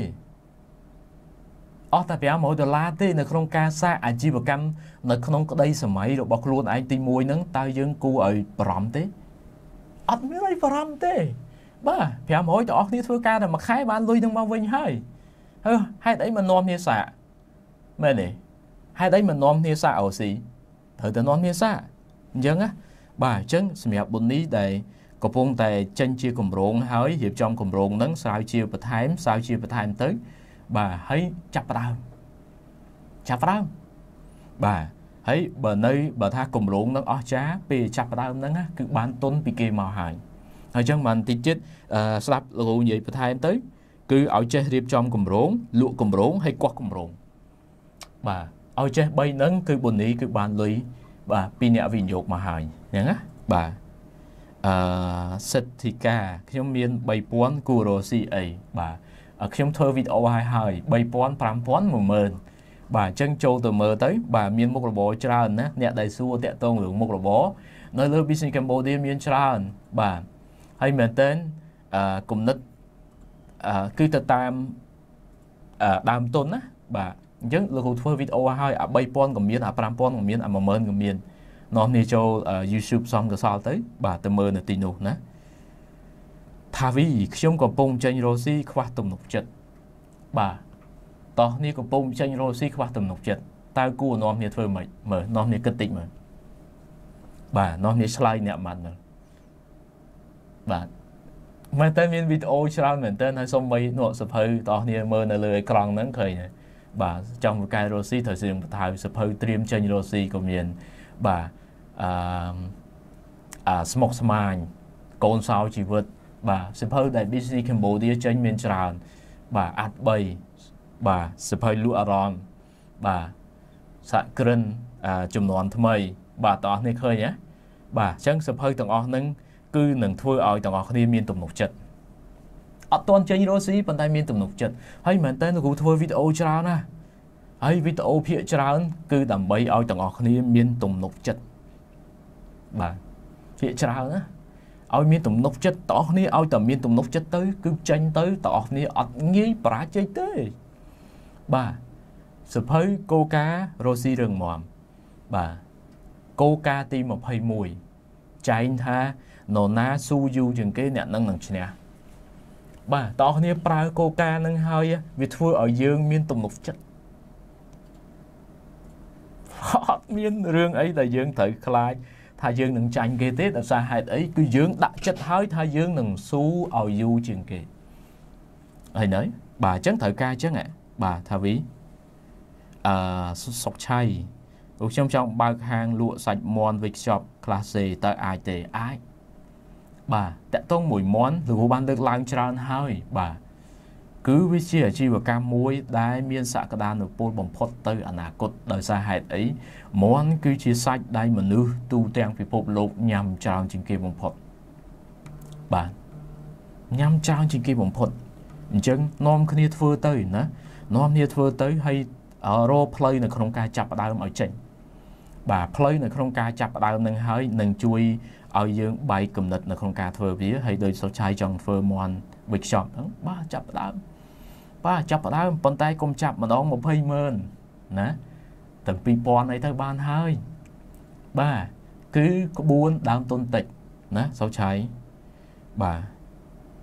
អស់តែ500ដុល្លារទេ នៅក្នុងការសាកអាជីវកម្មនៅក្នុងក្តីសម័យរបស់ខ្លួនឯងទី1ហ្នឹងតើយើងគួរឲ្យបារម្ភទេអត់មានអីបារម្ភទេបាទ500ទាំងអស់គ្នាធ្វើការតែមួយខែបានលុយនឹងមកវិញហើយហើហេតុអីមិននាំគ្នាសាកមែនទេហេតុអីមិននាំគ្នាសាកអូស៊ីត្រូវតែនាំគ្នាសាកអញ្ចឹងណាបាទអញ្ចឹងសម្រាប់ប៊ុននេះដែលកំពុងតែចេញជាគម្រោងហើយរៀបចំគម្រោងហ្នឹងស្រាវជាបន្ថែមស្រាវជាបន្ថែមទៅបាទហើយចាប់ផ្ដើមចាប់ផ្ដើមបាទហើយបើនៅបើថាគម្រោងនឹងអស្ចារពេលចាប់ផ្ដើមហ្នឹងគឺបានទុនពីគេមកហើយហើយអញ្ចឹងបានតិចទៀតស្ដាប់លោកគ្រូនិយាយបន្ថែមទៅគឺឲ្យចេះរៀបចំគម្រោងលក់គម្រោងហើយកោះគម្រោងបាទឲ្យចេះ3ហ្នឹងគឺបុនីគឺបានលុយបាទពីអ្នកវិនិយោគមកហើយអញ្ចឹងណាបាទអឺសិទ្ធិការខ្ញុំមាន3000គូរ៉ូស៊ីអីបាទខ្ញុំធ្វើវីដេអូឲ្យហើយ3000 5000 10000បាទអញ្ចឹងចូលទៅមើលទៅបាទមានមុខរបរច្រើនណាអ្នកដែលសួរតាក់ទងរឿងមុខរបរនៅលើ Business Cambodia មានច្រើនបាទហើយមែនតើអឺគំនិតអឺគឺទៅតាមដើមទុនណាបាទអញ្ចឹងលោកគ្រូធ្វើវីដេអូឲ្យអា3000ក៏មានអា5000ក៏មានអា10000ក៏មាននាំគ្នាចូល YouTube សំកសលទៅបាទទៅមើលនៅទីនោះណាថាវីខ្ញុំកំពុងចេញរ៉ូស៊ីខ្វះទំនុកចិត្តបាទតោះនេះកំពុងចេញរ៉ូស៊ីខ្វះទំនុកចិត្តតើគួរនាំគ្នាធ្វើម៉េចមើលនាំគ្នាគិតតិចមើលបាទនាំគ្នាឆ្លើយអ្នកម៉ាត់មើលបាទមែនតើមានវីដេអូច្រើនមែនតើហើយសូម្បីនោះសភៅតោះគ្នាមើលនៅលើអេក្រង់ហ្នឹងឃើញហើយបាទចង់មួយកែរ៉ូស៊ីត្រូវស្រៀងបន្ថែមសភៅត្រៀមចេញរ៉ូស៊ីក៏មានបាទអឺអាស្មុកស្មាញកូនសោជីវិតបាទសភៅដែល BC Cambodia ចេញមានច្រើនបាទអាត់3បាទសភៅលូអារ៉មបាទសាក់ក្រិនចំនួនថ្មី បាទទាំងអស់នេះឃើញហ៎បាទអញ្ចឹងសភៅទាំងអស់ហ្នឹងគឺនឹងធ្វើឲ្យទាំងអស់គ្នាមានទំនុកចិត្តអត់ទាន់ចេញរស់ស៊ីប៉ុន្តែមានទំនុកចិត្តហើយមែនតើលោកគ្រូធ្វើវីដេអូច្រើនណាស់ហើយវីដេអូភាគច្រើន គឺដើម្បីឲ្យទាំងអស់គ្នាមាន ទំនុកចិត្តបាទភាគច្រើនណាឲ្យមានទំនុកចិត្តទាំងអស់គ្នាឲ្យតែមានទំនុកចិត្តទៅ គឺចេញទៅទាំងអស់គ្នាអត់ងាយបរាជ័យទេបាទសភៅកូការរស៊ីរឿងមមបាទកូការទី21ចែងថានរណាស៊ូយូជាងគេអ្នកនឹងនឹងឈ្នះបាទតោះគ្នាប្រើកោការនឹងហើយវាធ្វើឲ្យយើងមានទំនុកចិត្តអត់មានរឿងអីដែលយើងត្រូវខ្លាចថាយើងនឹងចាញ់គេទេដោយសារហេតុអីគឺយើងដាក់ចិត្តហើយថាយើងនឹងស៊ូឲ្យយូរជាងគេហើយនៅបាទអញ្ចឹងត្រូវការអញ្ចឹងបាទថាវីអឺសុកឆៃខ្ញុំចង់បើកហាងលក់សាច់មាន់វេចខ្ចប់ class C តើអាចទេអាចបាទតកតងមួយមន់លោកគ្រូបានលើកឡើងច្រើនហើយបាទគឺវាជាអាជីវកម្មមួយដែលមានសក្តានុពលបំផុត ទៅអនាគតដោយសារហេតុអីមន់គឺជាសាច់ដៃមនុស្សទូទាំងពិភពលោកញ៉ាំច្រើនជាងគេបំផុតបាទញ៉ាំច្រើនជាងគេបំផុតអញ្ចឹងនាំគ្នាធ្វើទៅណានាំគ្នាធ្វើទៅហើយរកផ្លូវនៅក្នុងការចាប់ផ្ដើមឲ្យចេញបាទផ្លូវនៅក្នុងការចាប់ផ្ដើមនឹងហើយនឹងជួយឲ្យយើងបែកគំនិតនៅក្នុងការធ្វើវាហើយដោយសុឆៃចង់ធ្វើមន់ workshop ហ្នឹងបាទចាប់ផ្ដើមបាទចាប់ផ្ដើមប៉ុន្តែកុំចាប់ម្ដង20ម៉ឺនណាទាំង2000អីទៅបានហើយបាទគឺក្បួនដើមទុនតិចណាសុឆៃបាទ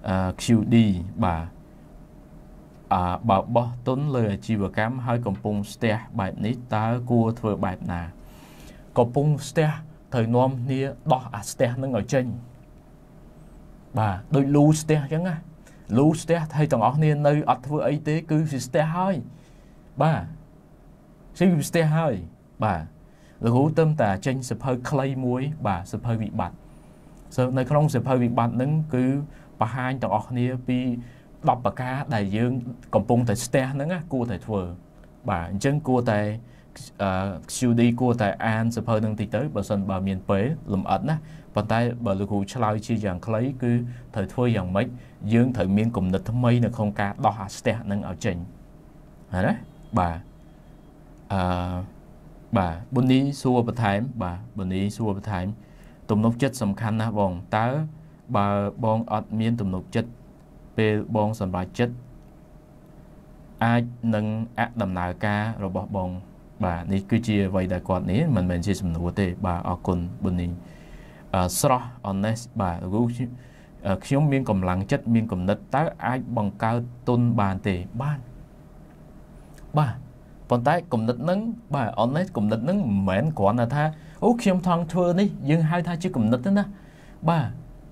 អឺ QD បាទអើបើបោះទុនលើអាជីវកម្មហើយកំពុងស្ទះបែបនេះតើគួរធ្វើបែបណាកំពុងស្ទះត្រូវនាំគ្នាដោះអាស្ទះនឹងឲ្យចេញបាទដូចលូស្ទះអញ្ចឹងណាលូស្ទះហើយទាំងអស់គ្នានៅអត់ធ្វើអីទេគឺជាស្ទះហើយបាទគឺស្ទះហើយបាទលោកគ្រូទៅតាចេញសភៅខ្លីមួយបាទសភៅវិបត្តិនៅក្នុងសភៅវិបត្តិហ្នឹងគឺបង្ហាញទាំងអស់គ្នាពី10ប្រការដែលយើងកំពុងតែស្ទះហ្នឹងណាគួរតែធ្វើបាទអញ្ចឹងគួរតែ QD គួរតែអានសៀវភៅនឹងតិចទៅបើសិនបើមានពេលលំអិតណាប៉ុន្តែបើលោកគ្រូឆ្លើយជាយ៉ាងខ្លីគឺត្រូវធ្វើយ៉ាងម៉េចយើងត្រូវមានគំនិតថ្មីនៅក្នុងការដោះអាស្ទះនឹងឲ្យចេញណាបាទអឺបាទប៊ុននីសួរបន្ថែមបាទប៊ុននីសួរបន្ថែម ទំនុកចិត្តសំខាន់ណាស់បងតើបើបងអត់មានទំនុកចិត្តពេលបងសម្រេចចិត្តអាចនឹងអដំណើរការរបស់បងបាទនេះគឺជាអ្វីដែលគាត់នេះមិនមែនជាសំណួរទេបាទអរគុណប៊ុននីងអឺស្រស់ honest បាទខ្ញុំមានកម្លាំងចិត្តមានគំនិតតើអាចបង្កើតទុនបានទេបានបាទប៉ុន្តែគំនិតហ្នឹងបាទ honest គំនិតហ្នឹងមិនមែនគ្រាន់តែថាអូខ្ញុំថង់ធ្វើនេះយើងហៅថាជាគំនិតទេណាបាទ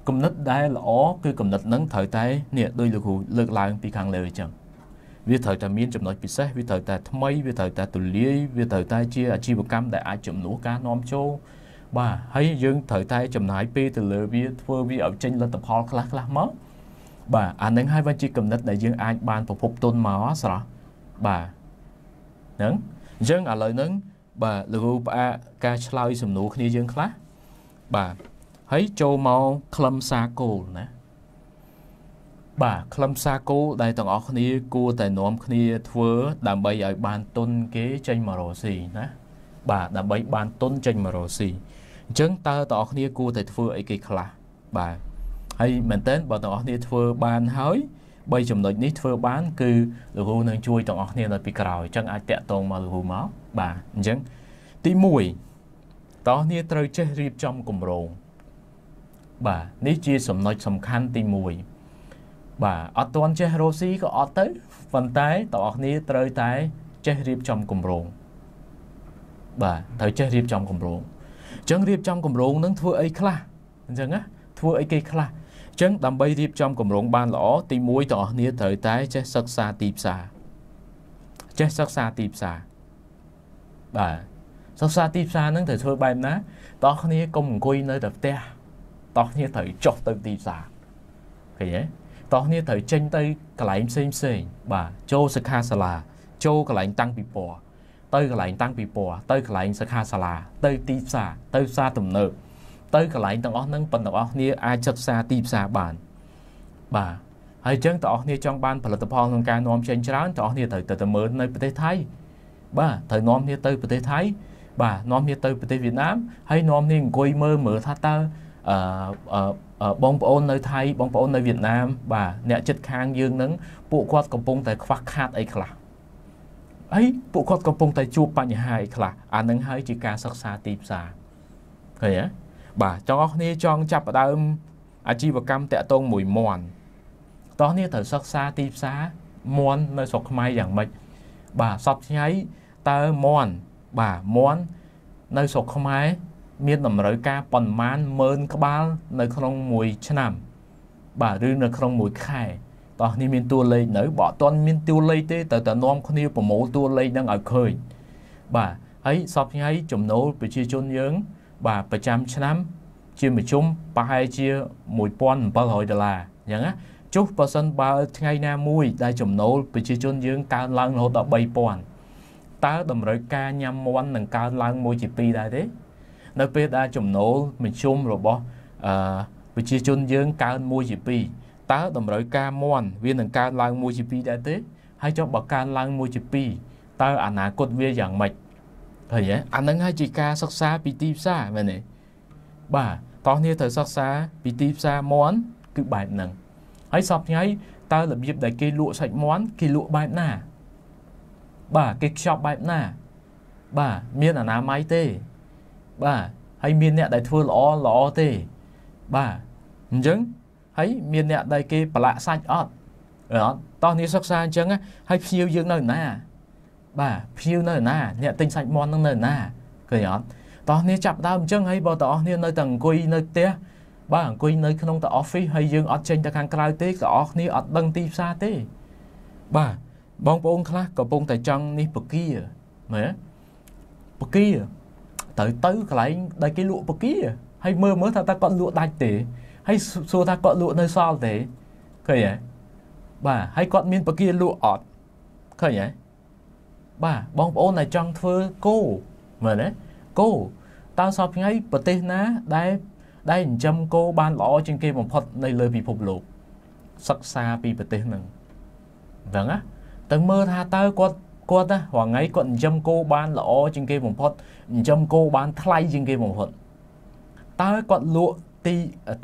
គំនិតដែលល្អគឺគំនិតហ្នឹងត្រូវតែនេះដោយលោកគ្រូលើកឡើងពីខាងលើអញ្ចឹងវាត្រូវតែមានចំណុចពិសេសវាត្រូវតែថ្មីវាត្រូវតែទូលាយវាត្រូវតែជាអាជីវកម្មដែលអាចជំនួសការនាំចូលបាទហើយយើងត្រូវតែចំណាយពេលទៅលើវាធ្វើវាឲ្យចេញលទ្ធផលខ្លះខ្លះមកបាទអានឹងហើយវាជាគំនិតដែលយើងអាចបានប្រភពទុនមកស្រោះបាទហ្នឹងអញ្ចឹងឥឡូវហ្នឹងបាទលោកគ្រូផ្អាកការឆ្លើយសំណួរគ្នាយើងខ្លះបាទហើយចូលមកខ្លឹមសារគោលណាបាទខ្លឹមសារគោដែលទាំងអស់គ្នាគួរតែនាំគ្នាធ្វើដើម្បីឲ្យបានទុនគេចេញមករកស៊ីណាបាទដើម្បី បានទុនចេញមករកស៊ីអញ្ចឹងតើទាំងអស់គ្នាគួរតែធ្វើអីគេខ្លះបាទហើយមែនតើបើទាំងអស់គ្នាធ្វើ បានហើយ3ចំណុច នេះធ្វើបានគឺលោកគ្រូនឹងជួយទាំងអស់គ្នានៅពីក្រោយអញ្ចឹងអាចតាក់ទងមកលោកគ្រូមកបាទអញ្ចឹងទី1តោះគ្នាត្រូវចេះរៀបចំគម្រោងបាទនេះជាចំណុចសំខាន់ទី1បាទអត់ទាន់ចេះរោស៊ីក៏អត់ទៅប៉ុន្តែបងប្អូនត្រូវតែ ចេះរៀបចំគម្រោងបាទត្រូវចេះរៀបចំគម្រោងអញ្ចឹងរៀបចំគម្រោងនឹងធ្វើអីខ្លះអញ្ចឹងណាធ្វើអីគេខ្លះអញ្ចឹងដើម្បីរៀបចំគម្រោងបានល្អទី1បងប្អូនត្រូវតែចេះសិក្សាទីផ្សារចេះសិក្សាទីផ្សារបាទសិក្សាទីផ្សារនឹងត្រូវធ្វើបែបណាតោះគ្នាកុំអង្គុយនៅតែផ្ទះតោះគ្នាត្រូវចុះទៅទីផ្សារឃើញទេតោះនេះត្រូវចេញទៅកន្លែងផ្សេងផ្សេងបាទចូលសិក្ខាសាលាចូលកន្លែងតាំងពិព័រណ៍ទៅកន្លែងតាំងពិព័រណ៍ទៅកន្លែងសិក្ខាសាលាទៅទីផ្សារទៅផ្សារទំនើបទៅកន្លែងទាំងអស់ហ្នឹងប៉ុន្តែទាំងអស់គ្នាអាចសិក្សាទីផ្សារបានបាទហើយអញ្ចឹងទាំងអស់គ្នាចង់បានផលិតផលក្នុងការនាំចេញច្រើនទាំងអស់គ្នាត្រូវទៅទៅមើលនៅប្រទេសថៃបាទត្រូវនាំគ្នាទៅប្រទេសថៃបាទនាំគ្នាទៅប្រទេសវៀតណាមហើយនាំគ្នាអង្គុយមើលមើលថាតើអឺបងប្អូននៅថៃបងប្អូននៅវៀតណាមបាទអ្នកចិត្តខាងយើងនឹងពួកគាត់កំពុងតែខ្វះខាតអីខ្លះអីពួកគាត់កំពុងតែជួបបញ្ហាអីខ្លះអានឹងហើយជាការសិក្សាទីផ្សារឃើញទេបាទចង់អស់គ្នាចង់ចាប់ផ្ដើមអាជីវកម្មតាក់ទងមួយមន់តោះនេះត្រូវសិក្សាទីផ្សារមន់នៅស្រុកខ្មែរយ៉ាងម៉េចបាទសពថ្ងៃតើមន់បាទមន់នៅស្រុកខ្មែរមានតម្រូវការប៉ុន្មានម៉ឺនក្បាល នៅក្នុងមួយឆ្នាំ បាទឬនៅក្នុងមួយ ខែតោះនេះមានតួលេខនៅបើអត់ទាន់មានតួលេខទេត្រូវតែនាំគ្នាប្រមូលតួលេខហ្នឹងឲ្យឃើញបាទហើយសពថ្ងៃចំណូលប្រជាជនយើង បាទប្រចាំឆ្នាំ ជាមជ្ឈមប្រហែលជា1700ដុល្លារអញ្ចឹងណាចុះបើសិនបើថ្ងៃណាមួយ ដែលចំណូលប្រជាជនយើងកើនឡើងរហូតដល់3000តើតម្រូវការញ៉ាំមាន់នឹងកើនឡើងមួយជា2ដែរទេនៅពេលដែលចំណូលមធ្យមរបស់អឺប្រជាជនយើងកើន1ជា2តើតម្រូវការមន់វានឹងកើនឡើង1ជា2ដែរទេ ហើយចុះបើកើនឡើង1ជា2តើអនាគតវាយ៉ាងម៉េចឃើញទេអានឹងហើយជាការសិក្សាពីទីផ្សារមែនទេបាទតោះនេះត្រូវសិក្សាពីទីផ្សារមន់គឺបែបហ្នឹងហើយសពថ្ងៃតើរបៀបដែលគេលក់សាច់មន់គេលក់បែបណាបាទគេខ្ចប់បែបណាបាទមានអនាម័យទេបាទហើយមានអ្នកដែលធ្វើល្អល្អទេបាទអញ្ចឹងហើយមានអ្នកដែលគេប្រឡាក់សាច់អត់អត់តោះនេះសិក្សាអញ្ចឹងហើយភៀវយើងនៅណា បាទភៀវនៅណាអ្នកទិញសាច់មន់នឹងនៅណាឃើញអត់តោះនេះចាប់ដើមអញ្ចឹងហើយបើតោះនេះនៅតែអង្គុយនៅផ្ទះបាទអង្គុយនៅក្នុងតែ office ហើយយើងអត់ចេញទៅខាងក្រៅទេក៏អស់គ្នាអត់ដឹងទីផ្សារទេបាទ បងប្អូនខ្លះកំពុងតែចង់នេះពគាមើលពគាត្រូវទៅកន្លែងដែលគេលក់ពកាហើយមើលមើលថាតើគាត់លក់ដាច់ទេហើយសួរថាគាត់លក់នៅសល់ទេឃើញហ៎បាទហើយគាត់មានពកាលក់អត់ឃើញហ៎បាទបងប្អូនដែលចង់ធ្វើគោមែនទេគោតើសពថ្ងៃប្រទេសណាដែលដែលចិញ្ចឹមគោបានល្អជាងគេបំផុតនៅលើពិភពលោកសិក្សាពីប្រទេសហ្នឹងអញ្ចឹងណាទៅមើលថាតើគាត់គាត់ណារាល់ថ្ងៃគាត់ចិញ្ចឹមគោបានល្អជាងគេបំផុតចិញ្ចឹមគោបានថ្លៃជាងគេបំផុតតើគាត់លក់ទី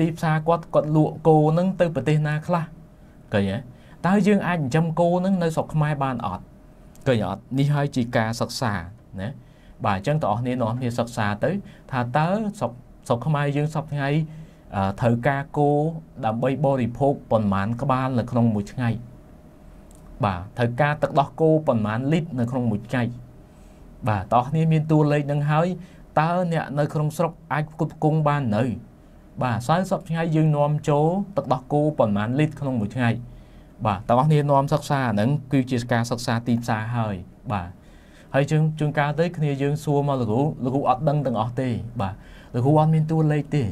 ទីផ្សារគាត់គាត់លក់គោនឹងទៅប្រទេសណាខ្លះឃើញទេតើយើងអាចចិញ្ចឹមគោនឹងនៅស្រុកខ្មែរបានអត់ឃើញអត់នេះហើយជាការសិក្សាណាបាទអញ្ចឹងបងប្អូននាំគ្នាសិក្សាទៅថាតើស្រុកស្រុកខ្មែរយើងសពថ្ងៃត្រូវការគោដើម្បីបរិភោគប៉ុន្មានក្បាលនៅក្នុងមួយថ្ងៃបាទត្រូវការទឹកដោះគោប្រមាណលីត្រនៅក្នុងមួយចែកបាទតោះគ្នាមានតួលេខនឹងហើយតើអ្នកនៅក្នុងស្រុកអាចផ្គត់ផ្គង់បាននៅបាទសើសពថ្ងៃយើងនាំចូលទឹកដោះគោប្រមាណលីត្រក្នុងមួយថ្ងៃបាទតោះគ្នានាំសិក្សាហ្នឹងគឺជាការសិក្សាទីផ្សារហើយបាទហើយជើងជួនកាលទៅគ្នាយើងសួរមកលោកគ្រូលោកគ្រូអត់ដឹងទាំងអស់ទេ បាទលោកគ្រូអត់មានតួលេខទេ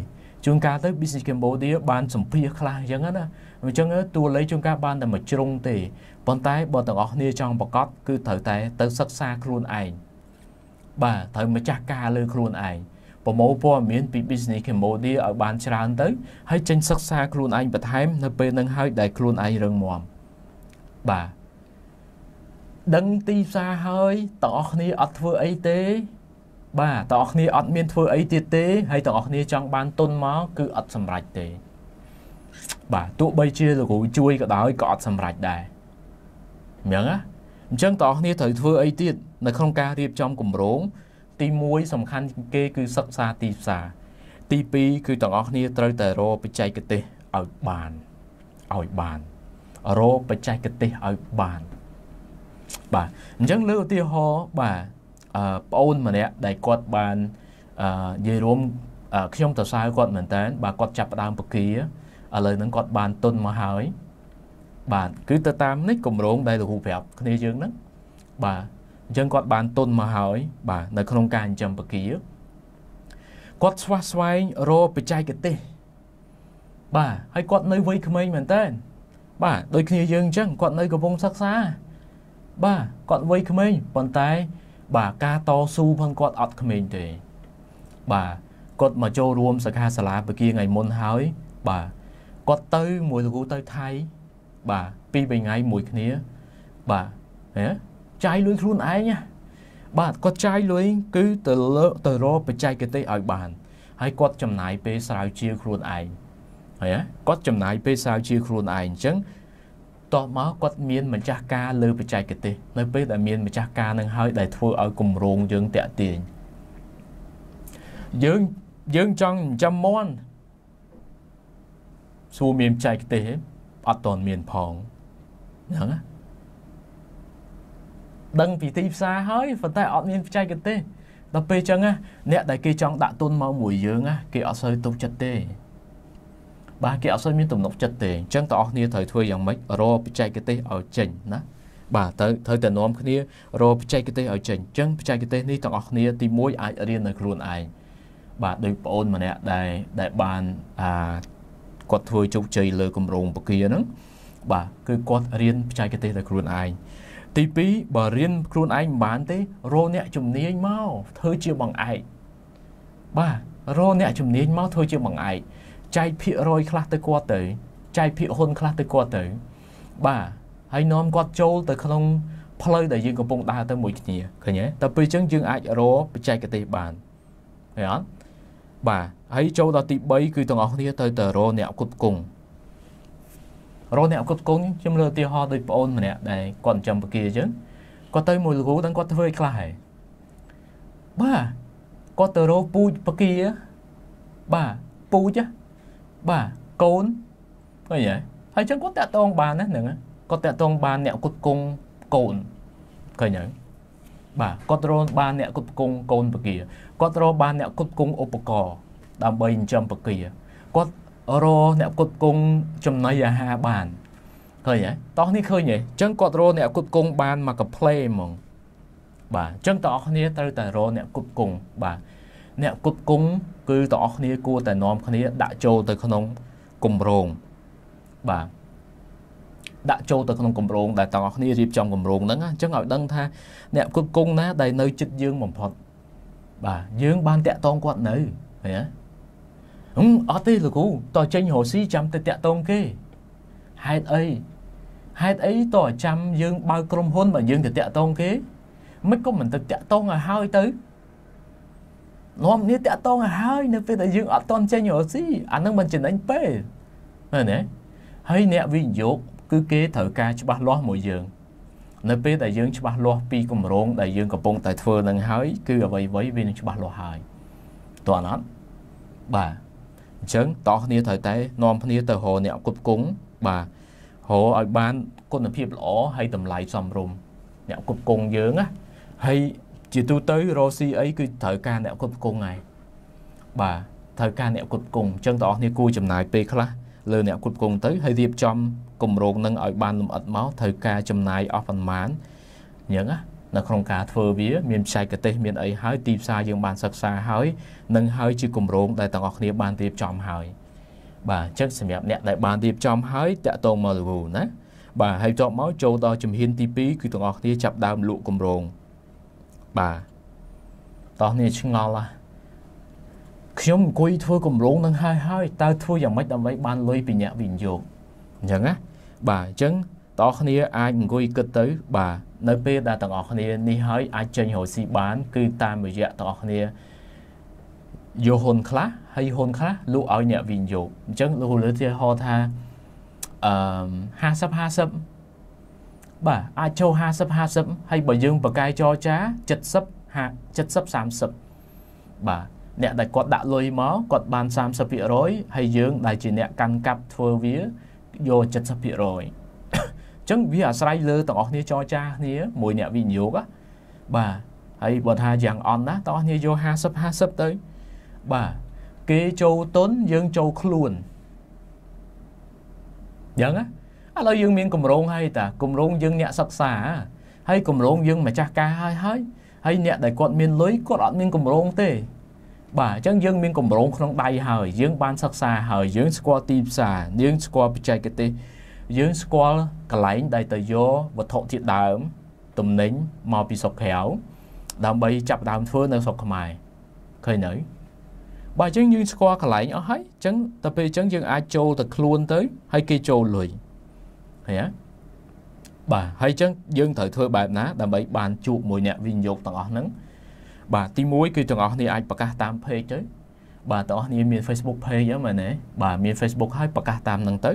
ជួនកាលទៅ Business Cambodia បានសម្ភារខ្លះអញ្ចឹងណាអញ្ចឹងតួលេខជួនកាលបានតែមួយជ្រុងទេប៉ុន្តែបើទាំងអស់គ្នាចង់ប្រកបគឺត្រូវតែ ទៅសិក្សាខ្លួនឯងបាទត្រូវម្ចាស់ការលើខ្លួនឯងប្រមូលព័ត៌មានពី Business Cambodia ឲ្យបានច្រើនទៅហើយចេញសិក្សាខ្លួនឯងបន្ថែមនៅ ពេលនឹងហើយដែលខ្លួនឯងរឹងមាំបាទដឹងទីផ្សារហើយតើអស់គ្នាអត់ធ្វើអីទេបាទតើអស់គ្នាអត់មានធ្វើអីទៀតទេហើយតើអស់គ្នាចង់បានទុនមកគឺអត់សម្រេចទេបាទទោះបីជាលោកគ្រូជួយក៏ដោយក៏អត់សម្រេចដែរអញ្ចឹងណាអញ្ចឹងតោះគ្នាត្រូវធ្វើអីទៀតនៅក្នុងការរៀបចំគម្រោងទី1សំខាន់ជាងគេគឺសិក្សាទីផ្សារទី2គឺទាំងអស់គ្នាត្រូវតែរកបច្ចេកទេសឲ្យបានឲ្យបានរកបច្ចេកទេសឲ្យបានបាទអញ្ចឹងលើឧទាហរណ៍បាទអឺប្អូនម្នាក់ដែលគាត់បានអឺនិយាយរួមខ្ញុំទៅសើគាត់មែនតើបាទគាត់ចាប់ផ្ដើមពគាឥឡូវហ្នឹងគាត់បានទុនមកហើយ បាទគឺទៅតាមនេះគម្រោងដែលលោកគ្រូប្រាប់គ្នាយើងហ្នឹងបាទអញ្ចឹងគាត់បានទុនមកហើយបាទនៅក្នុងការចិញ្ចឹមបកាគាត់ស្វះស្វែងរកបច្ចេកទេសបាទហើយគាត់នៅវ័យក្មេងមែនតើបាទដូចគ្នាយើងអញ្ចឹងគាត់នៅកំពុងសិក្សាបាទគាត់វ័យក្មេងប៉ុន្តែបាទការតស៊ូផងគាត់អត់ក្មេងទេបាទគាត់មកចូលរួមសិក្ខាសាលាបកាថ្ងៃមុនហើយបាទគាត់ទៅមួយលោកគ្រូទៅថៃបាទពីរបីថ្ងៃមួយគ្នាបាទហ៎ចាយលុយខ្លួនឯងណាបាទគាត់ចាយលុយគឺទៅលើទៅរកបច្ចេកទេសឲ្យបាន ហើយគាត់ចំណាយពេលស្រាវជ្រាវខ្លួនឯងហើយគាត់ចំណាយពេលស្រាវជ្រាវខ្លួនឯងអញ្ចឹងតោះមកគាត់មានម្ចាស់ការលើ បច្ចេកទេសនៅពេលដែលមានម្ចាស់ការនឹងហើយដែលធ្វើឲ្យគម្រោងយើងតាក់ទាញយើងយើងចង់ចិញ្ចឹមមន់សួរមានចែកទេសអត់តន់មានផងហ្នឹងណាដឹងពីទីផ្សារហើយប៉ុន្តែអត់មានបច្ចេកទេសដល់ពេលអញ្ចឹងណាអ្នកដែលគេចង់ដាក់ទុនមកមួយយើងណាគេអត់សូវទុកចិត្តទេបាទគេអត់សូវមានទំនុកចិត្តទេអញ្ចឹងតើអស់គ្នាត្រូវធ្វើយ៉ាងម៉េចរកបច្ចេកទេសឲ្យចេញណាបាទត្រូវត្រូវតែនាំគ្នារកបច្ចេកទេសឲ្យចេញអញ្ចឹងបច្ចេកទេសនេះទាំងអស់គ្នាទី1អាចរៀននៅខ្លួនឯងបាទដោយប្អូនម្នាក់ដែលដែលបានអាគាត់ធ្វើជោគជ័យលើគម្រោងពគាហ្នឹងបាទគឺគាត់រៀនបច្ចេកទេសដោយខ្លួនឯងទី2បើរៀនខ្លួនឯងមិនបានទេរកអ្នកជំនាញមកធ្វើជាបង្អែកបាទរកអ្នកជំនាញមកធ្វើជាបង្អែកចែកភាគរយខ្លះទៅគាត់ទៅចែកភាគហ៊ុនខ្លះទៅគាត់ទៅ បាទហើយនាំគាត់ចូលទៅក្នុងផ្លូវដែលយើងកំពុងដើរទៅមួយគ្នាឃើញទេតែពេលអញ្ចឹងយើងអាចរកបច្ចេកទេសបានឃើញអត់បាទហើយចូលដល់ទី3គឺទាំងអស់គ្នាទៅទៅរកអ្នកគុតគង់រកអ្នកគុតគង់ខ្ញុំលើឧទាហរណ៍ដូចប្អូនម្នាក់ដែលគាត់ចំបកាអញ្ចឹងគាត់ទៅមួយលោកគ្រូដល់គាត់ធ្វើឲ្យខ្លះហើយបាទគាត់ទៅរកពូជបកាបាទពូជបាទកូនអីហ៎ហើយអញ្ចឹងគាត់តាក់តងបានណាហ្នឹងគាត់តាក់តងបានអ្នកគុតគង់កូនឃើញហើយបាទគាត់រកបានអ្នកគ្រប់គងកូនបកាគាត់រកបានអ្នកគ្រប់គងឧបករណ៍ដើម្បីចិញ្ចឹមបកាគាត់រកអ្នកគ្រប់គងចំណីអាហារបានឃើញហ៎តោះនេះឃើញហ៎អញ្ចឹងគាត់រកអ្នកគ្រប់គងបានមកកផ្លេហ្មងបាទអញ្ចឹងតោះគ្នាត្រូវតែរកអ្នកគ្រប់គងបាទអ្នកគ្រប់គងគឺតោះគ្នាគួរតែនាំគ្នាដាក់ចូលទៅក្នុងគម្រោងបាទដាក់ចូលទៅក្នុងគម្រោងដែលទាំងអស់គ្នារៀបចំគម្រោងហ្នឹងអញ្ចឹងឲ្យដឹងថាអ្នកគ្រប់គងណាដែលនៅចិត្តយើងបំផុតបាទយើងបានតាក់តងគាត់នៅឃើញទេអឺអត់ទេលោកគ្រូតើចេញរស់ស៊ីចាំទៅតាក់តងគេហេតុអីហេតុអីតើចាំយើងបើកក្រុមហ៊ុនបើយើងទៅតាក់តងគេមិនក៏មិនទៅតាក់តងឲ្យហើយទៅនាំគ្នាតាក់តងឲ្យហើយនៅពេលដែលយើងអត់តន់ចេញរស់ស៊ីអានឹងមិនចំណេញពេលមែនទេហើយអ្នកវិនិយោគគឺគេត្រូវការច្បាស់លាស់មួយយើងនៅពេលដែលយើងច្បាស់លាស់ពីគម្រោងដែលយើងកំពុងតែធ្វើនឹងហើយគឺអ្វីអ្វីវានឹងច្បាស់លាស់ហើយតើអត់បាទអញ្ចឹងតោះគ្នាត្រូវតែនាំគ្នាទៅរកអ្នកគ្រប់គងបាទរកឲ្យបានគុណភាពល្អហើយតម្លៃសមរម្យអ្នកគ្រប់គងយើងណាហើយជាទូទៅរកស៊ីអីគឺត្រូវការអ្នកគ្រប់គងហើយបាទត្រូវការអ្នកគ្រប់គងអញ្ចឹងបងប្អូនគួរចំណាយពេលខ្លះលើអ្នកគ្រប់គ្រងទៅហើយរៀបចំគម្រោងនឹងឲ្យបានលម្អិតមកត្រូវការចំណាយអស់ប៉ុន្មានអញ្ចឹងណានៅក្នុងការធ្វើវាមានបច្ចេកទេសមានអីហើយទីផ្សារយើងបានសិក្សាហើយនឹងហើយជាគម្រោងដែលទាំងអស់គ្នាបានរៀបចំហើយ បាទអញ្ចឹងសម្រាប់អ្នកដែលបានរៀបចំហើយតាក់ទងមកលោកគ្រូណាបាទហើយតបមកចូលដល់ជំហានទី2គឺទាំងអស់គ្នាចាប់ដើមលក់គម្រោងបាទតោះនេះឆ្ងល់ហ่ะខ្ញុំអង្គុយធ្វើកម្រងនឹងហើយហើយតើធ្វើយ៉ាងម៉េចដើម្បីបានលុយពីអ្នកវិនិយោគអញ្ចឹងណាបាទអញ្ចឹងតោះគ្នាអាចអង្គុយគិតទៅបាទនៅពេលដែលទាំងអស់គ្នានេះហើយអាចចេញរកស៊ីបានគឺតាមរយៈទាំងអស់គ្នាយកហ៊ុនខ្លះហើយហ៊ុនខ្លះលក់ឲ្យអ្នកវិនិយោគអញ្ចឹងលោកលើទីហោថាអឺ50 50បាទអាចចូល50 50ហើយបើយើងប្រកែកចរចា70 70 30បាទអ្នកដែលគាត់ដាក់លុយមកគាត់បាន30%ហើយយើងដែលជាអ្នកកាន់កាប់ធ្វើវាយក70%អញ្ចឹងវាអាស្រ័យលើទាំងអស់គ្នាចរចាគ្នាមួយអ្នកវិនិយោគបាទហើយបើថាយ៉ាងអន់ណាស់តោះគ្នាយក50 50ទៅបាទគេចូលទុនយើងចូលខ្លួនយ៉ាងណាឥឡូវយើងមានកម្រងហើយតាកម្រងយើងអ្នកសិក្សាហើយកម្រងយើងម្ចាស់ការហើយហើយហើយអ្នកដែលគាត់មានលុយគាត់អត់មានកម្រងទេបាទអញ្ចឹងយើងមានកម្រងក្នុងដៃហើយយើងបានសិក្សាហើយយើងស្គាល់ទីផ្សារយើងស្គាល់បច្ចេកទេសយើងស្គាល់កន្លែងដែលទៅយកវត្ថុធាតុដើមទំនិញមកពីស្រុកក្រៅដើម្បីចាប់ដើមធ្វើនៅស្រុកខ្មែរឃើញនៅបើអញ្ចឹងយើងស្គាល់កន្លែងអស់ហើយអញ្ចឹងទៅពេលអញ្ចឹងយើងអាចចូលទៅខ្លួនទៅហើយគេចូលលុយឃើញទេបាទហើយអញ្ចឹងយើងត្រូវធ្វើបែបណាដើម្បីបានជួបមួយអ្នកវិនិយោគទាំងអស់ហ្នឹងបាទទី1គឺទាំងអស់គ្នាអាចប្រកាសតាម page ទៅបាទទាំងអស់គ្នាមាន Facebook page ហ្នឹងមែនទេបាទមាន Facebook ហើយប្រកាសតាមហ្នឹងទៅ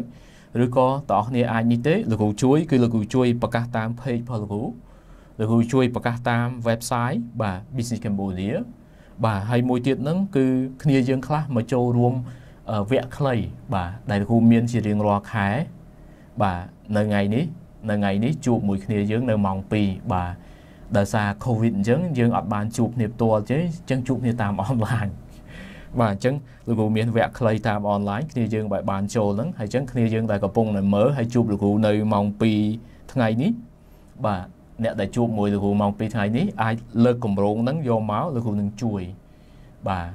ឬក៏ទាំងអស់គ្នាអាចនេះទេលោកគ្រូជួយគឺលោកគ្រូជួយប្រកាសតាម page ផងលោកគ្រូលោកគ្រូជួយប្រកាសតាម website បាទ Business Cambodia បាទហើយមួយទៀតហ្នឹងគឺគ្នាយើងខ្លះមកចូលរួមវគ្គខ្លីបាទដែលលោកគ្រូមានជារៀងរាល់ខែបាទនៅថ្ងៃនេះនៅថ្ងៃនេះជួបមួយគ្នាយើងនៅម៉ោង2បាទដោយសារ COVID អញ្ចឹងយើងអត់បានជួបគ្នាផ្ទាល់ទេអញ្ចឹងជួបគ្នាតាមអនឡាញបាទអញ្ចឹងលោកគ្រូមានវគ្គខ្លីតាមអនឡាញគ្នាយើងបែបបានចូលហ្នឹងហើយអញ្ចឹងគ្នាយើងតែកំពុងតែមើលហើយជួបលោកគ្រូនៅម៉ោង2ថ្ងៃនេះបាទអ្នកដែលជួបមួយលោកគ្រូម៉ោង2ថ្ងៃនេះអាចលើកកម្រងហ្នឹងយកមកលោកគ្រូនឹងជួយបាទ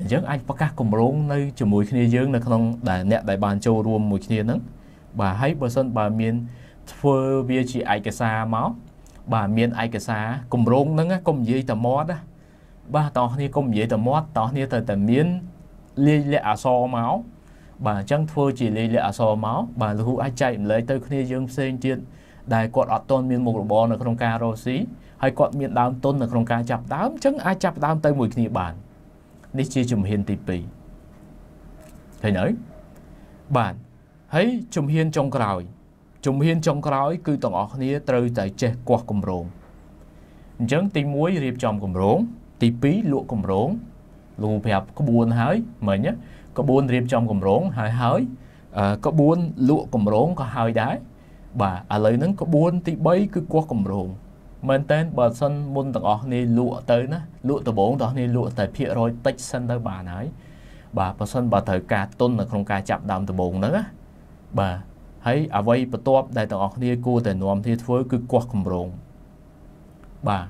អញ្ចឹងអាចប្រកាសកម្រងនៅជាមួយគ្នាយើងនៅក្នុងដែលអ្នកដែលបានចូលរួមមួយគ្នាហ្នឹងបាទហើយបើសិនបើមានធ្វើវាជាឯកសារមកបាទមានឯកសារគម្រោងហ្នឹងកុំនិយាយតែមាត់ណាបាទតោះនេះកុំនិយាយតែមាត់តោះនេះត្រូវតែមានលាយលក្ខអសមកបាទអញ្ចឹងធ្វើជាលេខលះអសមកបាទលោកគ្រូអាចចែកម្លែកទៅគ្នាយើងផ្សេងទៀតដែលគាត់អត់ទាន់មានមុខរបរនៅក្នុងការរកស៊ីហើយគាត់មានដើមទុននៅក្នុងការចាប់ដើមអញ្ចឹងអាចចាប់ដើមទៅមួយគ្នាបាននេះជាជំហានទី2ឃើញហើយបាទហើយជំហានចុងក្រោយជំហានចុងក្រោយគឺទាំងអស់គ្នាត្រូវតែចេះគាស់គម្រោងអញ្ចឹងទី1រៀបចំគម្រោងទី2លក់គម្រោងលូប្រាប់ក្បួនហើយមិញក្បួនរៀបចំគម្រោងហើយហើយក្បួនលក់គម្រោងក៏ហើយដែរបាទឥឡូវហ្នឹងក្បួនទី3គឺគាស់គម្រោងមែនតើបើសិនមុនទាំងអស់គ្នាលក់ទៅណាលក់ដំបងទាំងអស់គ្នាលក់តែភាគរយតិចសិនទៅបានហើយបាទបើសិនបើត្រូវការទុននៅក្នុងការចាប់ដើមដំបងហ្នឹងណាបាទហើយអ្វីបន្ទាប់ដែលទាំងអស់គ្នាគួរតែនាំគ្នាធ្វើគឺគាស់គម្រោងបាទ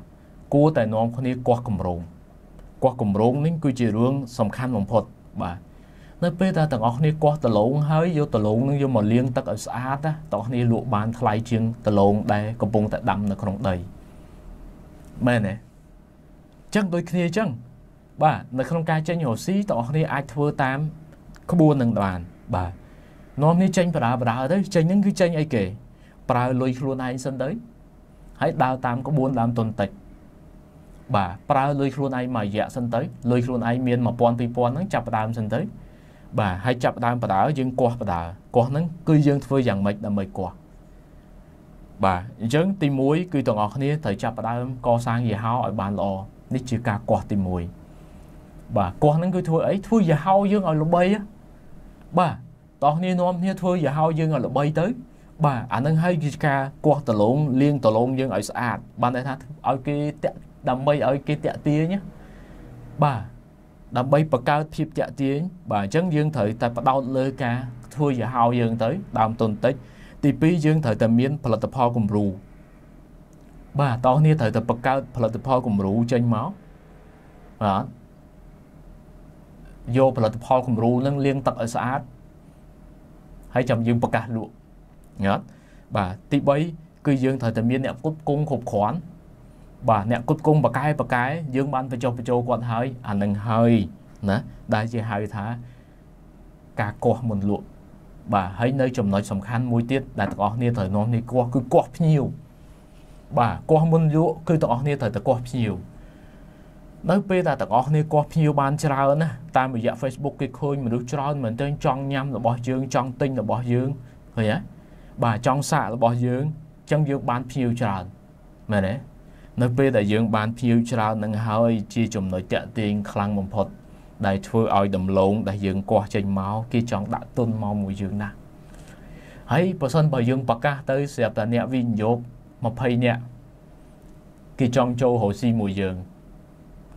គួរតែនាំគ្នាគាស់គម្រោងគាស់គម្រោងនេះគឺជារឿងសំខាន់បំផុតបាទនៅពេលដែលទាំងអស់គ្នាគាស់ដលង ហើយយកដលងនឹងយកមកលាងទឹកឲ្យស្អាតណាទាំងអស់គ្នាលក់បានថ្លៃជាងដលងដែលកំពុងតែដាំនៅក្នុងដីមែនទេអញ្ចឹងដូចគ្នាអញ្ចឹង បាទនៅក្នុងការចេញរ៉ូស៊ីទាំងអស់គ្នាអាចធ្វើតាម ក្បួននឹងបានបាទនាំនេះចេញបដាបដាទៅចេញហ្នឹងគឺចេញអីគេប្រើលុយខ្លួនឯងសិនទៅហើយដើរតាមក្បួនដើមទុនតិចបាទប្រើលុយខ្លួនឯងមួយរយៈសិនទៅលុយខ្លួនឯងមាន1000 2000ហ្នឹងចាប់ដើមសិនទៅបាទហើយចាប់ដើមបដាយើងគាស់បដាគាស់ហ្នឹងគឺយើងធ្វើយ៉ាងម៉េចដើម្បីគាស់បាទអញ្ចឹងទី1គឺទាំងអស់គ្នាត្រូវចាប់ដើមកសាងយីហោឲ្យបានល្អនេះជាការគាស់ទី1បាទគាស់ហ្នឹងគឺធ្វើអីធ្វើយីហោយើងឲ្យល្បីបាទតោះនេះនាំគ្នាធ្វើយាហើយយើងឲ្យល្បីទៅបាទអានឹងហើយគឺការគាស់ដលងលាងដលងយើងឲ្យស្អាតបានន័យថាឲ្យគេតាក់ដើម្បីឲ្យគេតាក់ទាញបាទដើម្បីបង្កើតភាពតាក់ទាញបាទអញ្ចឹងយើងត្រូវតែបដោតលើការធ្វើយាហើយយើងទៅដើមទុនតិចទី2យើងត្រូវតែមានផលិតផលគំរូបាទតោះនេះត្រូវតែបង្កើតផលិតផលគំរូចេញមកបាទយកផលិតផលគំរូនឹងលាងទឹកឲ្យស្អាតហើយចាំយើងប្រកាសលក់យល់បាទទី3គឺយើងត្រូវតែមានអ្នកគ្រប់គងគ្រប់គ្រាន់បាទអ្នកគ្រប់គងបកែបកែយើងបានបញ្ចុះបញ្ចូលគាត់ហើយអានឹងហើយណាដែលជាហៅថាការកោះមុនលក់បាទហើយនៅចំណុចសំខាន់មួយទៀតដែលទាំងអស់គ្នាត្រូវនាំនេះកោះគឺកោះភ្ញៀវបាទកោះមុនលក់គឺទាំងអស់គ្នាត្រូវតែកោះភ្ញៀវនៅពេលតែទាំងអស់គ្នាគាស់ភ្ញៀវបានច្រើនណាតាមរយៈ Facebook គេឃើញមនុស្សច្រើនមែនទែនចង់ញ៉ាំរបស់យើងចង់ទិញរបស់យើងឃើញទេបាទចង់សាករបស់យើងអញ្ចឹងយើងបានភ្ញៀវច្រើនមែនទេនៅពេលដែលយើងបានភ្ញៀវច្រើននឹងហើយជាចំណុចតាក់ទាញខ្លាំងបំផុត ដែលធ្វើឲ្យដំឡូងដែលយើងគាស់ចេញមកគេចង់ដាក់ទុនមកមួយយើងណាស់ហើយបើសិនបើយើងប្រកាសទៅស្រាប់តែអ្នកវិនិយោគ20នាក់គេចង់ចូលរោស៊ីមួយយើង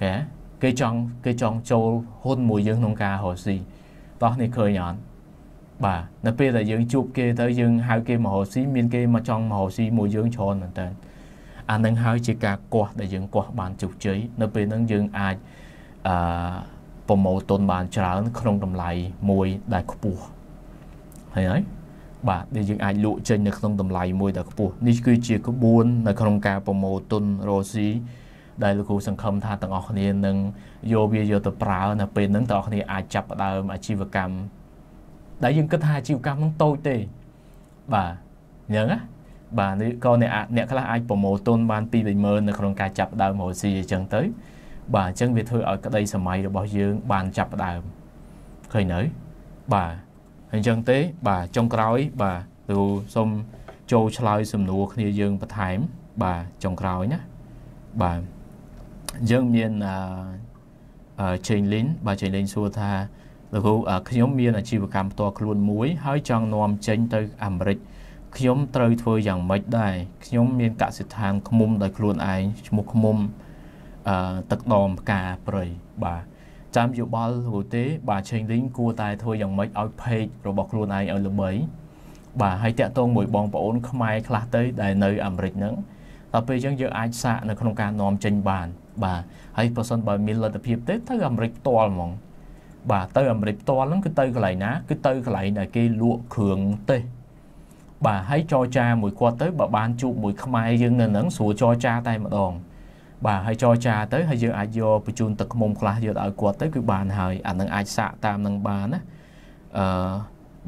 គេគេចង់គេចង់ចូលហ៊ុនមួយយើងក្នុងការរកស៊ីតោះនេះឃើញអត់បាទនៅពេលដែលយើងជួបគេទៅយើងហៅគេមករកស៊ីមានគេមកចង់មករកស៊ីមួយយើងច្រើនមែនតើអានឹងហើយជាការគាស់ដែលយើងគាស់បានជោគជ័យនៅពេលហ្នឹងយើងអាចអឺប្រម៉ូទុនបានច្រើន ក្នុងតម្លៃមួយដែលខ្ពស់ហើយហើយបាទដែលយើងអាចលក់ចេញនៅក្នុងតម្លៃមួយដែលខ្ពស់នេះគឺជាក្បួននៅក្នុងការប្រម៉ូទុនរ៉ូស៊ីដែលលោកគ្រូសង្ឃឹមថាទាំងអស់គ្នានឹងយកវាយកទៅប្រើនៅពេលហ្នឹងទាំងអស់គ្នាអាចចាប់ផ្ដើមអាជីវកម្មដែលយើងគិតថាអាជីវកម្មហ្នឹងតូចទេបាទអញ្ចឹងណាបាទនេះក៏អ្នកអ្នកខ្លះអាចប្រមូលទុនបាន2 30000នៅក្នុងការចាប់ដើមរស៊ីអញ្ចឹងទៅបាទអញ្ចឹងវាធ្វើឲ្យក្តីសម័យរបស់យើងបានចាប់ដើមឃើញនៅបាទអញ្ចឹងទេបាទចុងក្រោយបាទទូសូមចូលឆ្លើយសំណួរគ្នាយើងបន្ថែមបាទចុងក្រោយណាបាទយើងមានជេងលីនបាទជេងលីនសួរថាលោកគ្រូខ្ញុំមានអាជីវកម្មផ្ទាល់ខ្លួនមួយហើយចង់នាំចេញទៅ អាមេរិកខ្ញុំត្រូវធ្វើយ៉ាងម៉េចដែរខ្ញុំមានកសិដ្ឋានឃុំដោយខ្លួនឯងឈ្មោះឃុំអឺទឹកដមផ្កាព្រៃបាទចាំយោបល់គ្រូទេ បាទឆេងលីងគួរតែធ្វើយ៉ាងម៉េចឲ្យពេករបស់ខ្លួនឯងឲ្យល្បីបាទហើយតាក់ទងមួយបងប្អូនខ្មែរខ្លះទៅ ដែលនៅអាមេរិកហ្នឹងដល់ពេលអញ្ចឹងយើងអាចសាកនៅក្នុងការនាំចេញបានបាទហើយប្រសិនបើមានលទ្ធភាពទេទៅអាមេរិកផ្ទាល់ហ្មងបាទទៅអាមេរិកផ្ទាល់ហ្នឹងគឺទៅកន្លែងណាគឺទៅកន្លែងដែលគេលក់គ្រឿងទេសបាទហើយចរចាមួយគាត់ទៅបើបានជួបមួយខ្មែរយើងនៅហ្នឹងស្រួលចរចាតែម្ដងបាទហើយចរចាទៅហើយយើងអាចយកបញ្ជូនទឹកឃុំខ្លះយកឲ្យគាត់ទៅគឺបានហើយអានឹងអាចសាកតាមនឹងបានណាអឺ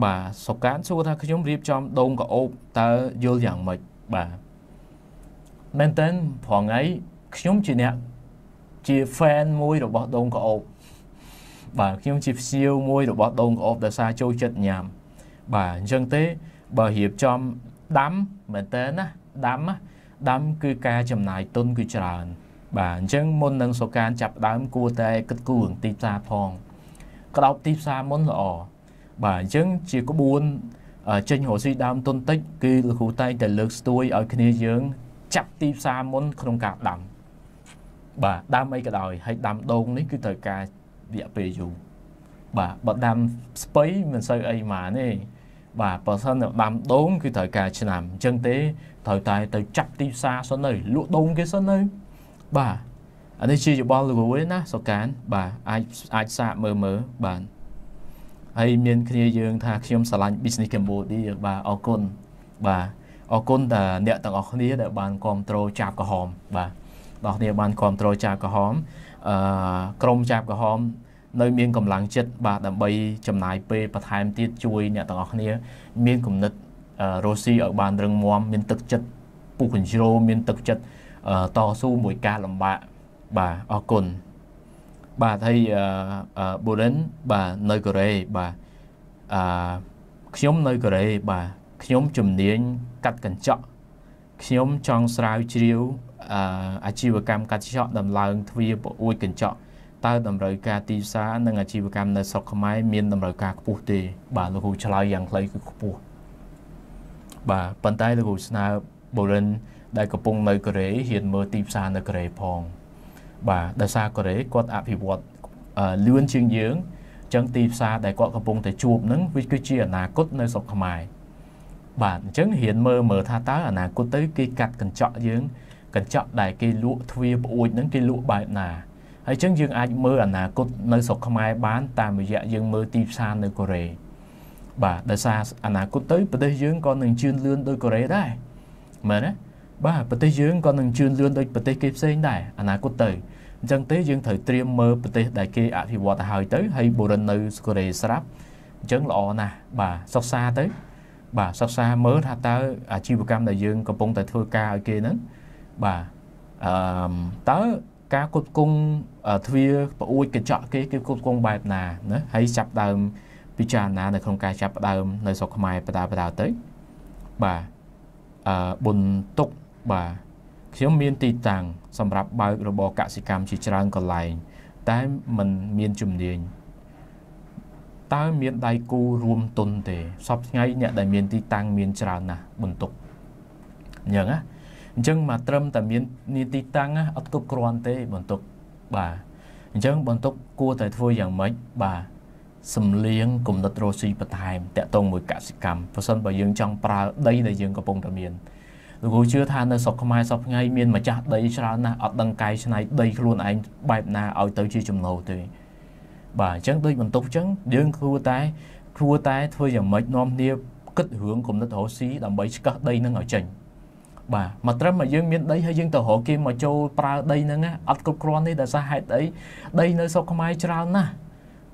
បាទសុកកានសួរថាខ្ញុំរៀបចំដងកោបតើយល់យ៉ាងម៉េចបាទមែនតើព្រោះថ្ងៃខ្ញុំជាអ្នកជា fan មួយរបស់ដូងក្អូបបាទខ្ញុំជាភ្ញៀវមួយរបស់ដូងក្អូបដោយសារចូលចិត្តញ៉ាំបាទអញ្ចឹងទេបើរៀបចំដាំមែនតើណាដាំដាំគឺការចំណាយទុនគឺច្រើនបាទអញ្ចឹងមុននឹងសូកានចាប់ដើមគួរតែគិតគូរទីផ្សារផងក្រោបទីផ្សារមុនល្អបាទអញ្ចឹងជាក្បួនចេញរស់ស៊ីដើមទុនតិចគឺលោកគ្រូតែងតែលើកស្ទួយឲ្យគ្នាយើងចាប់ទីផ្សារមុនក្នុងការដាំបាទដាំអីក៏ដោយហើយដាំដូងនេះគឺត្រូវការរយៈពេលយូរបាទបើដាំស្ពៃមិនសូវអីមកទេបាទបើសិនដាំដូងគឺត្រូវការឆ្នាំអញ្ចឹងទេត្រូវតែទៅចាប់ទីផ្សារសិនទៅលក់ដូងគេសិនទៅបាទអានេះជាយោបល់លួយណាសកានបាទអាចអាចសាកមើលមើលបាទហើយមានគ្នាយើង ថាខ្ញុំឆ្លាញ់ Business Cambodia បាទអរគុណបាទអរគុណតាអ្នកទាំងអស់គ្នាដែលបានគ្រប់គ្រងចាប់ក្រហមបាទបងប្អូនបានគ្រប់គ្រងចាបក្រហមអឺក្រមចាបក្រហម នៅ មានកម្លាំងចិត្តបាទដើម្បីចំណាយពេលបន្ថែមទៀតជួយអ្នកទាំងអស់គ្នា មានគំនិតរុស្ស៊ីឲ្យបាន រឹងមាំមានទឹកចិត្តពុះកញ្ជ្រោមានទឹកចិត្តតស៊ូមួយការលំបាកបាទអរគុណបាទហើយបូរិនបាទនៅកូរ៉េបាទអឺខ្ញុំនៅកូរ៉េបាទខ្ញុំជំនាញកាត់កញ្ចក់ខ្ញុំចង់ស្រាវជ្រាវអាជីវកម្មកាត់ចក់ដំឡើងទ្វារប្រអួយកញ្ចក់តើតម្រូវការទីផ្សារនិងអាជីវកម្មនៅស្រុកខ្មែរមានតម្រូវការខ្ពស់ទេ បាទលោកគ្រូឆ្លើយយ៉ាងខ្លីគឺខ្ពស់បាទប៉ុន្តែលោកគ្រូស្នើបូរិនដែលកំពុងនៅកូរ៉េហ៊ានមើលទីផ្សារនៅកូរ៉េផង បាទដោយសារកូរ៉េគាត់អភិវឌ្ឍលឿនជាងយើងចឹងទីផ្សារដែលគាត់កំពុងតែជួបនឹងវាគឺជាអនាគតនៅស្រុកខ្មែរបាទអញ្ចឹងហ៊ានមើលមើលថាតើអនាគតទៅគេកាត់កញ្ចក់យើងកញ្ចក់ដែលគេលក់ទ្វាប្អួយហ្នឹងគេលក់បែបណាហើយអញ្ចឹងយើងអាចមើលអនាគតនៅស្រុកខ្មែរបានតាមរយៈយើងមើលទីផ្សារនៅកូរ៉េបាទដោយសារអនាគតទៅប្រទេសយើងក៏នឹងជឿនលឿនដូចកូរ៉េដែរមែនទេបាទប្រទេសយើងក៏នឹងជឿនលឿនដូចប្រទេសគេផ្សេងដែរអនាគតទៅអញ្ចឹងទេយើងត្រូវត្រៀមមើលប្រទេសដែលគេអភិវឌ្ឍទៅហើយទៅហើយបូរិននៅកូរ៉េស្រាប់អញ្ចឹងល្អណាស់បាទសិក្សាទៅបាទសិក្សាមើលថាតើអាជីវកម្មដែលយើងកំពុងតែធ្វើការឲ្យគេហ្នឹងបាទអឺតើការគ្រប់គងទ្វារប្អួចកញ្ចក់គេគេគ្រប់គងបែបណាណាហើយចាប់ដើមពិចារណានៅក្នុងការចាប់ដើមនៅស្រុកខ្មែរបដាបដាទៅបាទអឺបុនទុកបាទខ្ញុំមានទីតាំងសម្រាប់បើករបរកសិកម្មជាច្រើនកន្លែង តែมันមានជំនាញតើមានដៃគូរួមទុនទេសពថ្ងៃអ្នកដែលមានទីតាំងមានច្រើនណាស់បន្ទុកអញ្ចឹងណាអញ្ចឹងមកត្រឹមតែមាននីតិតាំងអត់គ្រប់គ្រាន់ទេបន្ទុកបាទអញ្ចឹងបន្ទុកគួរតែធ្វើយ៉ាងម៉េចបាទសំលៀងគំនិតរស់ស៊ីបន្ថែមតកតងមួយកសិកម្មប្រសិនបើយើងចង់ប្រើដីដែលយើងកំពុងតែមានលោកគ្រូជឿថានៅស្រុកខ្មែរសពថ្ងៃមានម្ចាស់ដីច្រើនណាស់អត់ដឹងកាយឆ្នៃដីខ្លួនឯងបែបណាឲ្យទៅជាចំណូលទេបាទអញ្ចឹងដូចបន្ទុកអញ្ចឹងយើងគួរតែគួរតែធ្វើយ៉ាងម៉េចនាំគ្នាគិតរឿងគំនិតរស់ស៊ីដើម្បីឆ្កាស់ដីនឹងឲ្យចេញបាទមកត្រឹមមកយើងមានដីហើយយើងទៅរកគេមកចូលប្រើដីហ្នឹងណាអត់គ្រប់គ្រាន់ទេដោយសារហេតុអីដីនៅស្រុកខ្មែរច្រើនណាស់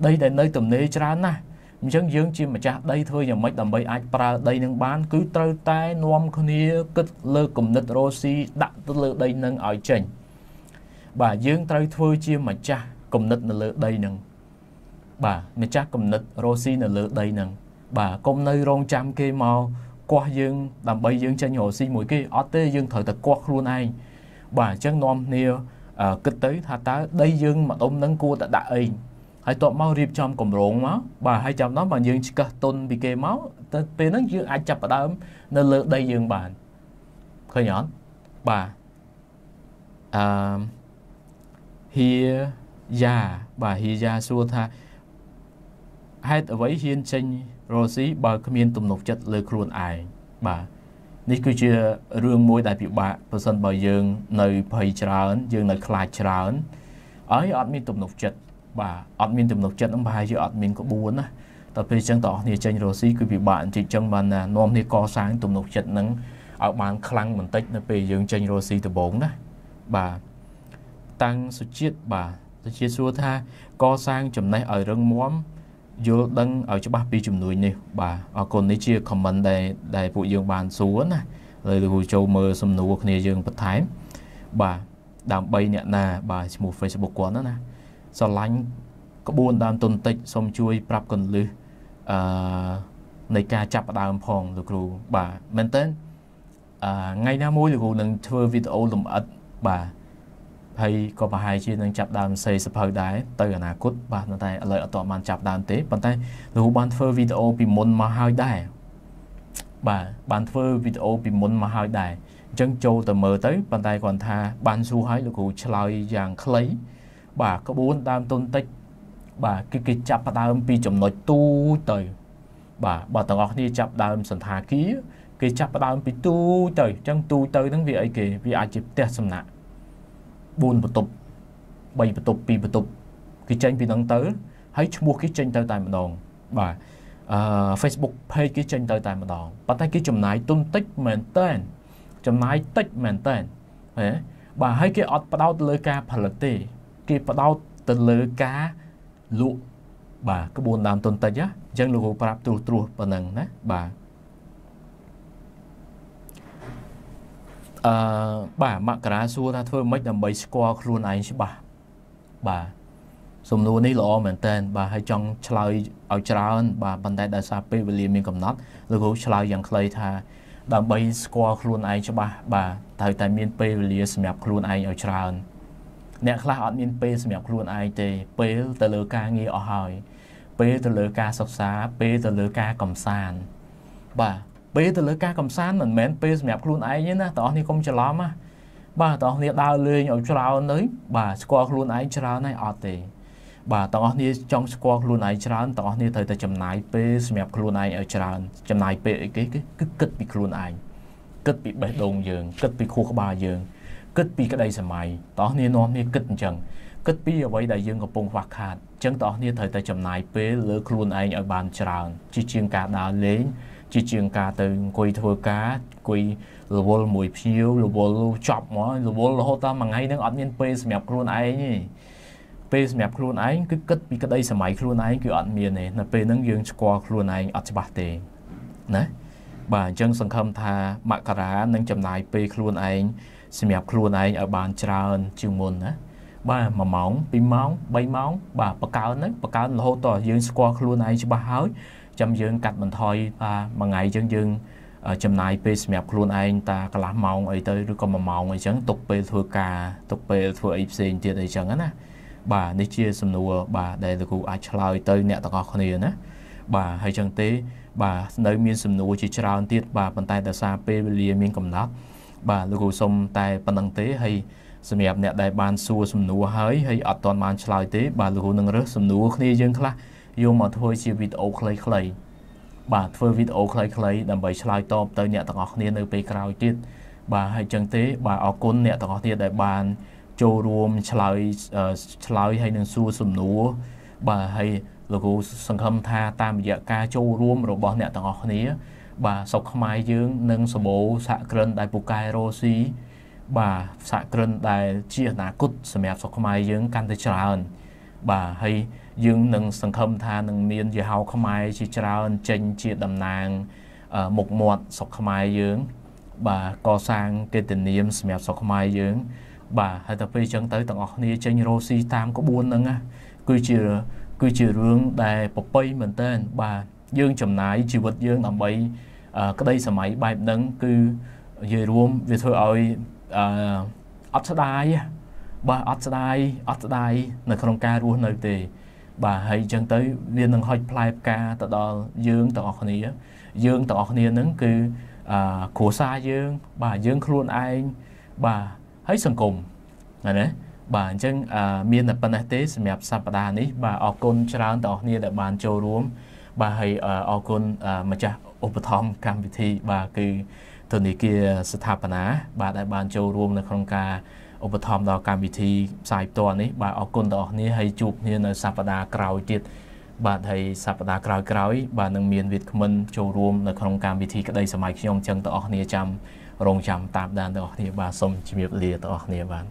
ដីដែលនៅទំនេរច្រើនណាស់អញ្ចឹងយើងជាម្ចាស់ដីធ្វើយ៉ាងម៉េចដើម្បីអាចប្រើដីនឹងបានគឺត្រូវតែនាំគ្នាគិតលើគំនិតរ៉ូស៊ីដាក់ទៅលើដីនឹងឲ្យចេញបាទយើងត្រូវធ្វើជាម្ចាស់គំនិតនៅលើដីនឹងបាទម្ចាស់គំនិតរ៉ូស៊ីនៅលើដីនឹងបាទកុំនៅរងចាំគេមកគាស់យើងដើម្បីយើងចេញរកស៊ីមួយគេអត់ទេយើងត្រូវតែគាស់ខ្លួនឯងបាទអញ្ចឹងនាំគ្នាគិតទៅថាតើដីយើងម្ដុំនឹងគួរតែដាក់អីហើយតបមករៀបចំកម្រងមកបាទហើយចាប់ដល់បើយើងឆ្កឹះទុនពីគេមកទៅពេលហ្នឹងយើងអាចចាប់ផ្ដើមនៅលើដីយើងបានឃើញអត់បាទអឺហៀយ៉ាបាទហៀយ៉ាសួរថាហេតុអ្វីហ៊ានចេញរ៉ូស៊ីបើគ្មានទំនុកចិត្តលើខ្លួនឯងបាទនេះគឺជារឿងមួយដែលពិបាកប្រសិនបើយើងនៅភ័យច្រើន យើងនៅខ្លាចច្រើនហើយអត់មានទំនុកចិត្តបាទអត់មានទំនុកចិត្តហ្នឹងប្រហែលជាអត់មានក្បួនណាតែពេលអញ្ចឹងតោះគ្នាចេញរ៉ូស៊ីគឺពិបាកអញ្ចឹងអញ្ចឹងបាននាំគ្នាកសាងទំនុកចិត្តហ្នឹងឲ្យបានខ្លាំងបន្តិចនៅពេលយើងចេញរ៉ូស៊ីដំបូងណាបាទតាំងសុជាតិបាទសុជាតិសួរថា កសាងចំណេះឲ្យរឹងមាំយល់ដឹងឲ្យច្បាស់ពីជំនួយនេះបាទអរគុណនេះជា comment ដែលដែលពួកយើងបានសួរណាហើយលោកគ្រូចូលមើលសំណួរគ្នាយើងបន្ថែមបាទដើម្បីអ្នកណាបាទឈ្មោះ Facebook គាត់ណាស្រឡាញ់ក្បួនដើមទុនតិចសូមជួយប្រាប់កន្លឹះអឺនៃការចាប់ផ្ដើមផងលោកគ្រូបាទមែនតើអឺថ្ងៃណាមួយលោកគ្រូនឹងធ្វើវីដេអូលំអិតបាទហើយក៏ប្រហែលជានឹងចាប់ដើមសេសភៅដែរទៅអនាគតបាទតែឥឡូវអត់ទាន់បានចាប់ដើមទេប៉ុន្តែលោកបានធ្វើវីដេអូពីមុនមកហើយដែរបាទបានធ្វើវីដេអូពីមុនមកហើយដែរអញ្ចឹងចូលទៅមើលទៅប៉ុន្តែគាត់ថា បានសួរហើយលោកគ្រូឆ្លើយយ៉ាងខ្លីបាទក្បួនដើមទុនតិច បាទគឺគេចាប់ដើមពីចំណុចទូទៅ បាទបើទាំងអស់គ្នាចាប់ដើមសន្តាគារគេចាប់ដើម ពីទូទៅអញ្ចឹងទូទៅហ្នឹងវាអីគេវាអាចជាផ្ទះសំណាក់4បន្ទប់3បន្ទប់2បន្ទប់គេចេញពីនឹងទៅ ហើយឈ្មោះគេចេញទៅតែម្ដងបាទអឺ Facebook page គេចេញទៅតែម្ដងប៉ុន្តែគេចំណាយទុនតិចមែនតែនចំណាយតិចមែនតែនហ៎បាទហើយគេអត់ផ្ដោតលើការផលិតទេ គេផ្ដោតទៅលើការលក់បាទក្បួនដើមទុនតិចណាអញ្ចឹងលោកគ្រូប្រាប់ត្រួសត្រាសប៉ុណ្ណឹងណាបាទអឺបាទមករាសួរថាធ្វើម៉េចដើម្បីស្គាល់ខ្លួនឯងច្បាស់បាទសំណួរនេះល្អមែនតើបាទហើយចង់ឆ្លើយឲ្យច្រើន បាទប៉ុន្តែដោយសារពេលវេលាមានកំណត់លោកគ្រូឆ្លើយយ៉ាងខ្លីថា ដើម្បីស្គាល់ខ្លួនឯងច្បាស់បាទត្រូវតែមានពេលវេលាសម្រាប់ខ្លួនឯងឲ្យច្រើនអ្នកខ្លះអត់មានពេលសម្រាប់ខ្លួនឯងទេពេលទៅលើការងារអស់ហើយពេលទៅលើការសិក្សាពេលទៅលើការកំសាន្តបាទពេលទៅលើការកំសាន្តមិនមែនពេលសម្រាប់ខ្លួនឯងទេណាតោះនេះកុំច្រឡំណាបាទតោះនេះដើរលេងឲ្យច្រើនទៅបាទស្គាល់ខ្លួនឯងច្រើនហើយអត់ទេបាទតោះនេះចង់ស្គាល់ខ្លួនឯងច្រើនតោះនេះត្រូវតែចំណាយពេលសម្រាប់ខ្លួនឯងឲ្យច្រើនចំណាយពេលអីគេគឺគិតពីខ្លួនឯងគិតពីបេះដូងយើងគិតពីខួរក្បាលយើង គិតពីក្តីសម័យតោះនេះនាំនេះគិតអញ្ចឹងគិតពីអ្វីដែលយើងកំពុងខ្វះខាតអញ្ចឹងតោះនេះត្រូវតែចំណាយពេលលើខ្លួនឯងឲ្យបានច្រើន ជាជាងការដើរលេងជាជាងការទៅអង្គុយធ្វើការអង្គុយរវល់មួយភ្ញៀវរវល់ចប់មករវល់រហូតដល់មួយថ្ងៃហ្នឹងអត់មានពេលសម្រាប់ខ្លួនឯងទេពេលសម្រាប់ខ្លួនឯងគឺគិតពីក្តីសម័យខ្លួនឯងគឺអត់មានទេនៅពេលហ្នឹងយើងស្គាល់ខ្លួនឯងអត់ច្បាស់ទេណាបាទអញ្ចឹងសង្ឃឹមថាមករានឹងចំណាយពេលខ្លួនឯងសម្រាប់ខ្លួនឯងឲ្យបានច្រើនជាងមុនណាបាទ1ម៉ោង2ម៉ោង3ម៉ោងបាទបកើនហ្នឹងបកើនរហូតដល់យើង ស្គាល់ខ្លួនឯងច្បាស់ហើយចឹងយើងកាត់បន្ថយថាមួយថ្ងៃចឹងយើងចំណាយពេលសម្រាប់ខ្លួនឯងតាកន្លះម៉ោងអីទៅឬក៏1ម៉ោងអីចឹងទុកពេលធ្វើការទុកពេលធ្វើអីផ្សេងទៀតអីចឹងណាបាទនេះជា សំណួរបាទដែលលោកគ្រូអាចឆ្លើយទៅអ្នកទាំងអស់គ្នាណាបាទហើយចឹងទេ បាទនៅមានសំណួរជាច្រើនទៀតបាទប៉ុន្តែដោយសារពេលវេលាមានកំណត់ បាទលោកគ្រូសុំតែប៉ុណ្្នឹងទេហើយសម្រាប់អ្នកដែលបានសួរសំណួរហើយហើយអត់ទាន់បានឆ្លើយទេបាទលោកគ្រូនឹងរើសសំណួរគ្នាយើងខ្លះយកមកធ្វើជាវីដេអូខ្លីៗបាទធ្វើវីដេអូខ្លីៗដើម្បីឆ្លើយតបទៅអ្នកទាំងអស់គ្នានៅពេលក្រោយទៀតបាទហើយចឹងទេ បាទអរគុណអ្នកទាំងអស់គ្នាដែល បានចូលរួមឆ្លើយឆ្លើយហើយនឹងសួរសំណួរបាទហើយលោកគ្រូសង្ឃឹមថាតាមរយៈការចូលរួមរបស់អ្នកទាំងអស់គ្នា បាទសុកខ្មែរយើងនឹងសម្បូរសហគ្រិនដែលពូកែរ៉ូស៊ីបាទសហគ្រិនដែលជាអនាគតសម្រាប់សុកខ្មែរយើងកាន់តែច្រើនបាទហើយយើងនឹងសង្ឃឹមថានឹងមានយីហោខ្មែរជាច្រើនចេញជាតំណាងមុខមាត់ស្រុកខ្មែរយើង បាទកសាងកិត្តិនាមសម្រាប់ស្រុកខ្មែរយើងបាទហើយតែពេលអញ្ចឹងទៅទាំងអស់គ្នាចេញរោស៊ីតាមក្បួនហ្នឹងគឺជាគឺជារឿងដែលប្របីមែនតើបាទយើងចំណាយជីវិតយើងដើម្បីក្តីសម័យបែបហ្នឹងគឺនិយាយរួមវាធ្វើឲ្យអត់ស្ដាយបាទអត់ស្ដាយអត់ស្ដាយនៅក្នុងការរស់នៅទេបាទហើយអញ្ចឹងទៅវានឹងហុចផ្លែផ្កាទៅដល់យើងទាំងអស់គ្នា យើងទាំងអស់គ្នានឹងគឺអឺគ្រួសារយើង បាទយើងខ្លួនឯងបាទហើយសង្គមណាបាទអញ្ចឹង មានតែប៉ុណ្ណេះទេសម្រាប់សប្តាហ៍នេះបាទអរគុណច្រើនទាំងអស់គ្នាដែលបានចូលរួម បាទហើយអរគុណម្ចាស់ឧបត្ថម្ភកម្មវិធីបាទគឺធនាគារស្ថាបនាបាទដែលបានចូលរួមនៅក្នុងការឧបត្ថម្ភដល់កម្មវិធីផ្សាយផ្ទាល់នេះបាទអរគុណដល់អ្នកនាងហើយជួបគ្នានៅសប្តាហ៍ក្រោយទៀតបាទហើយសប្តាហ៍ក្រោយក្រោយបាទនឹងមានវិទ្យក្មិនចូលរួមនៅក្នុងកម្មវិធីក្តីសម័យខ្ញុំចឹងទាំងអស់គ្នាចាំរងចាំតាមដានទាំងអស់គ្នាបាទសូមជម្រាបលាទាំងអស់គ្នាបាទ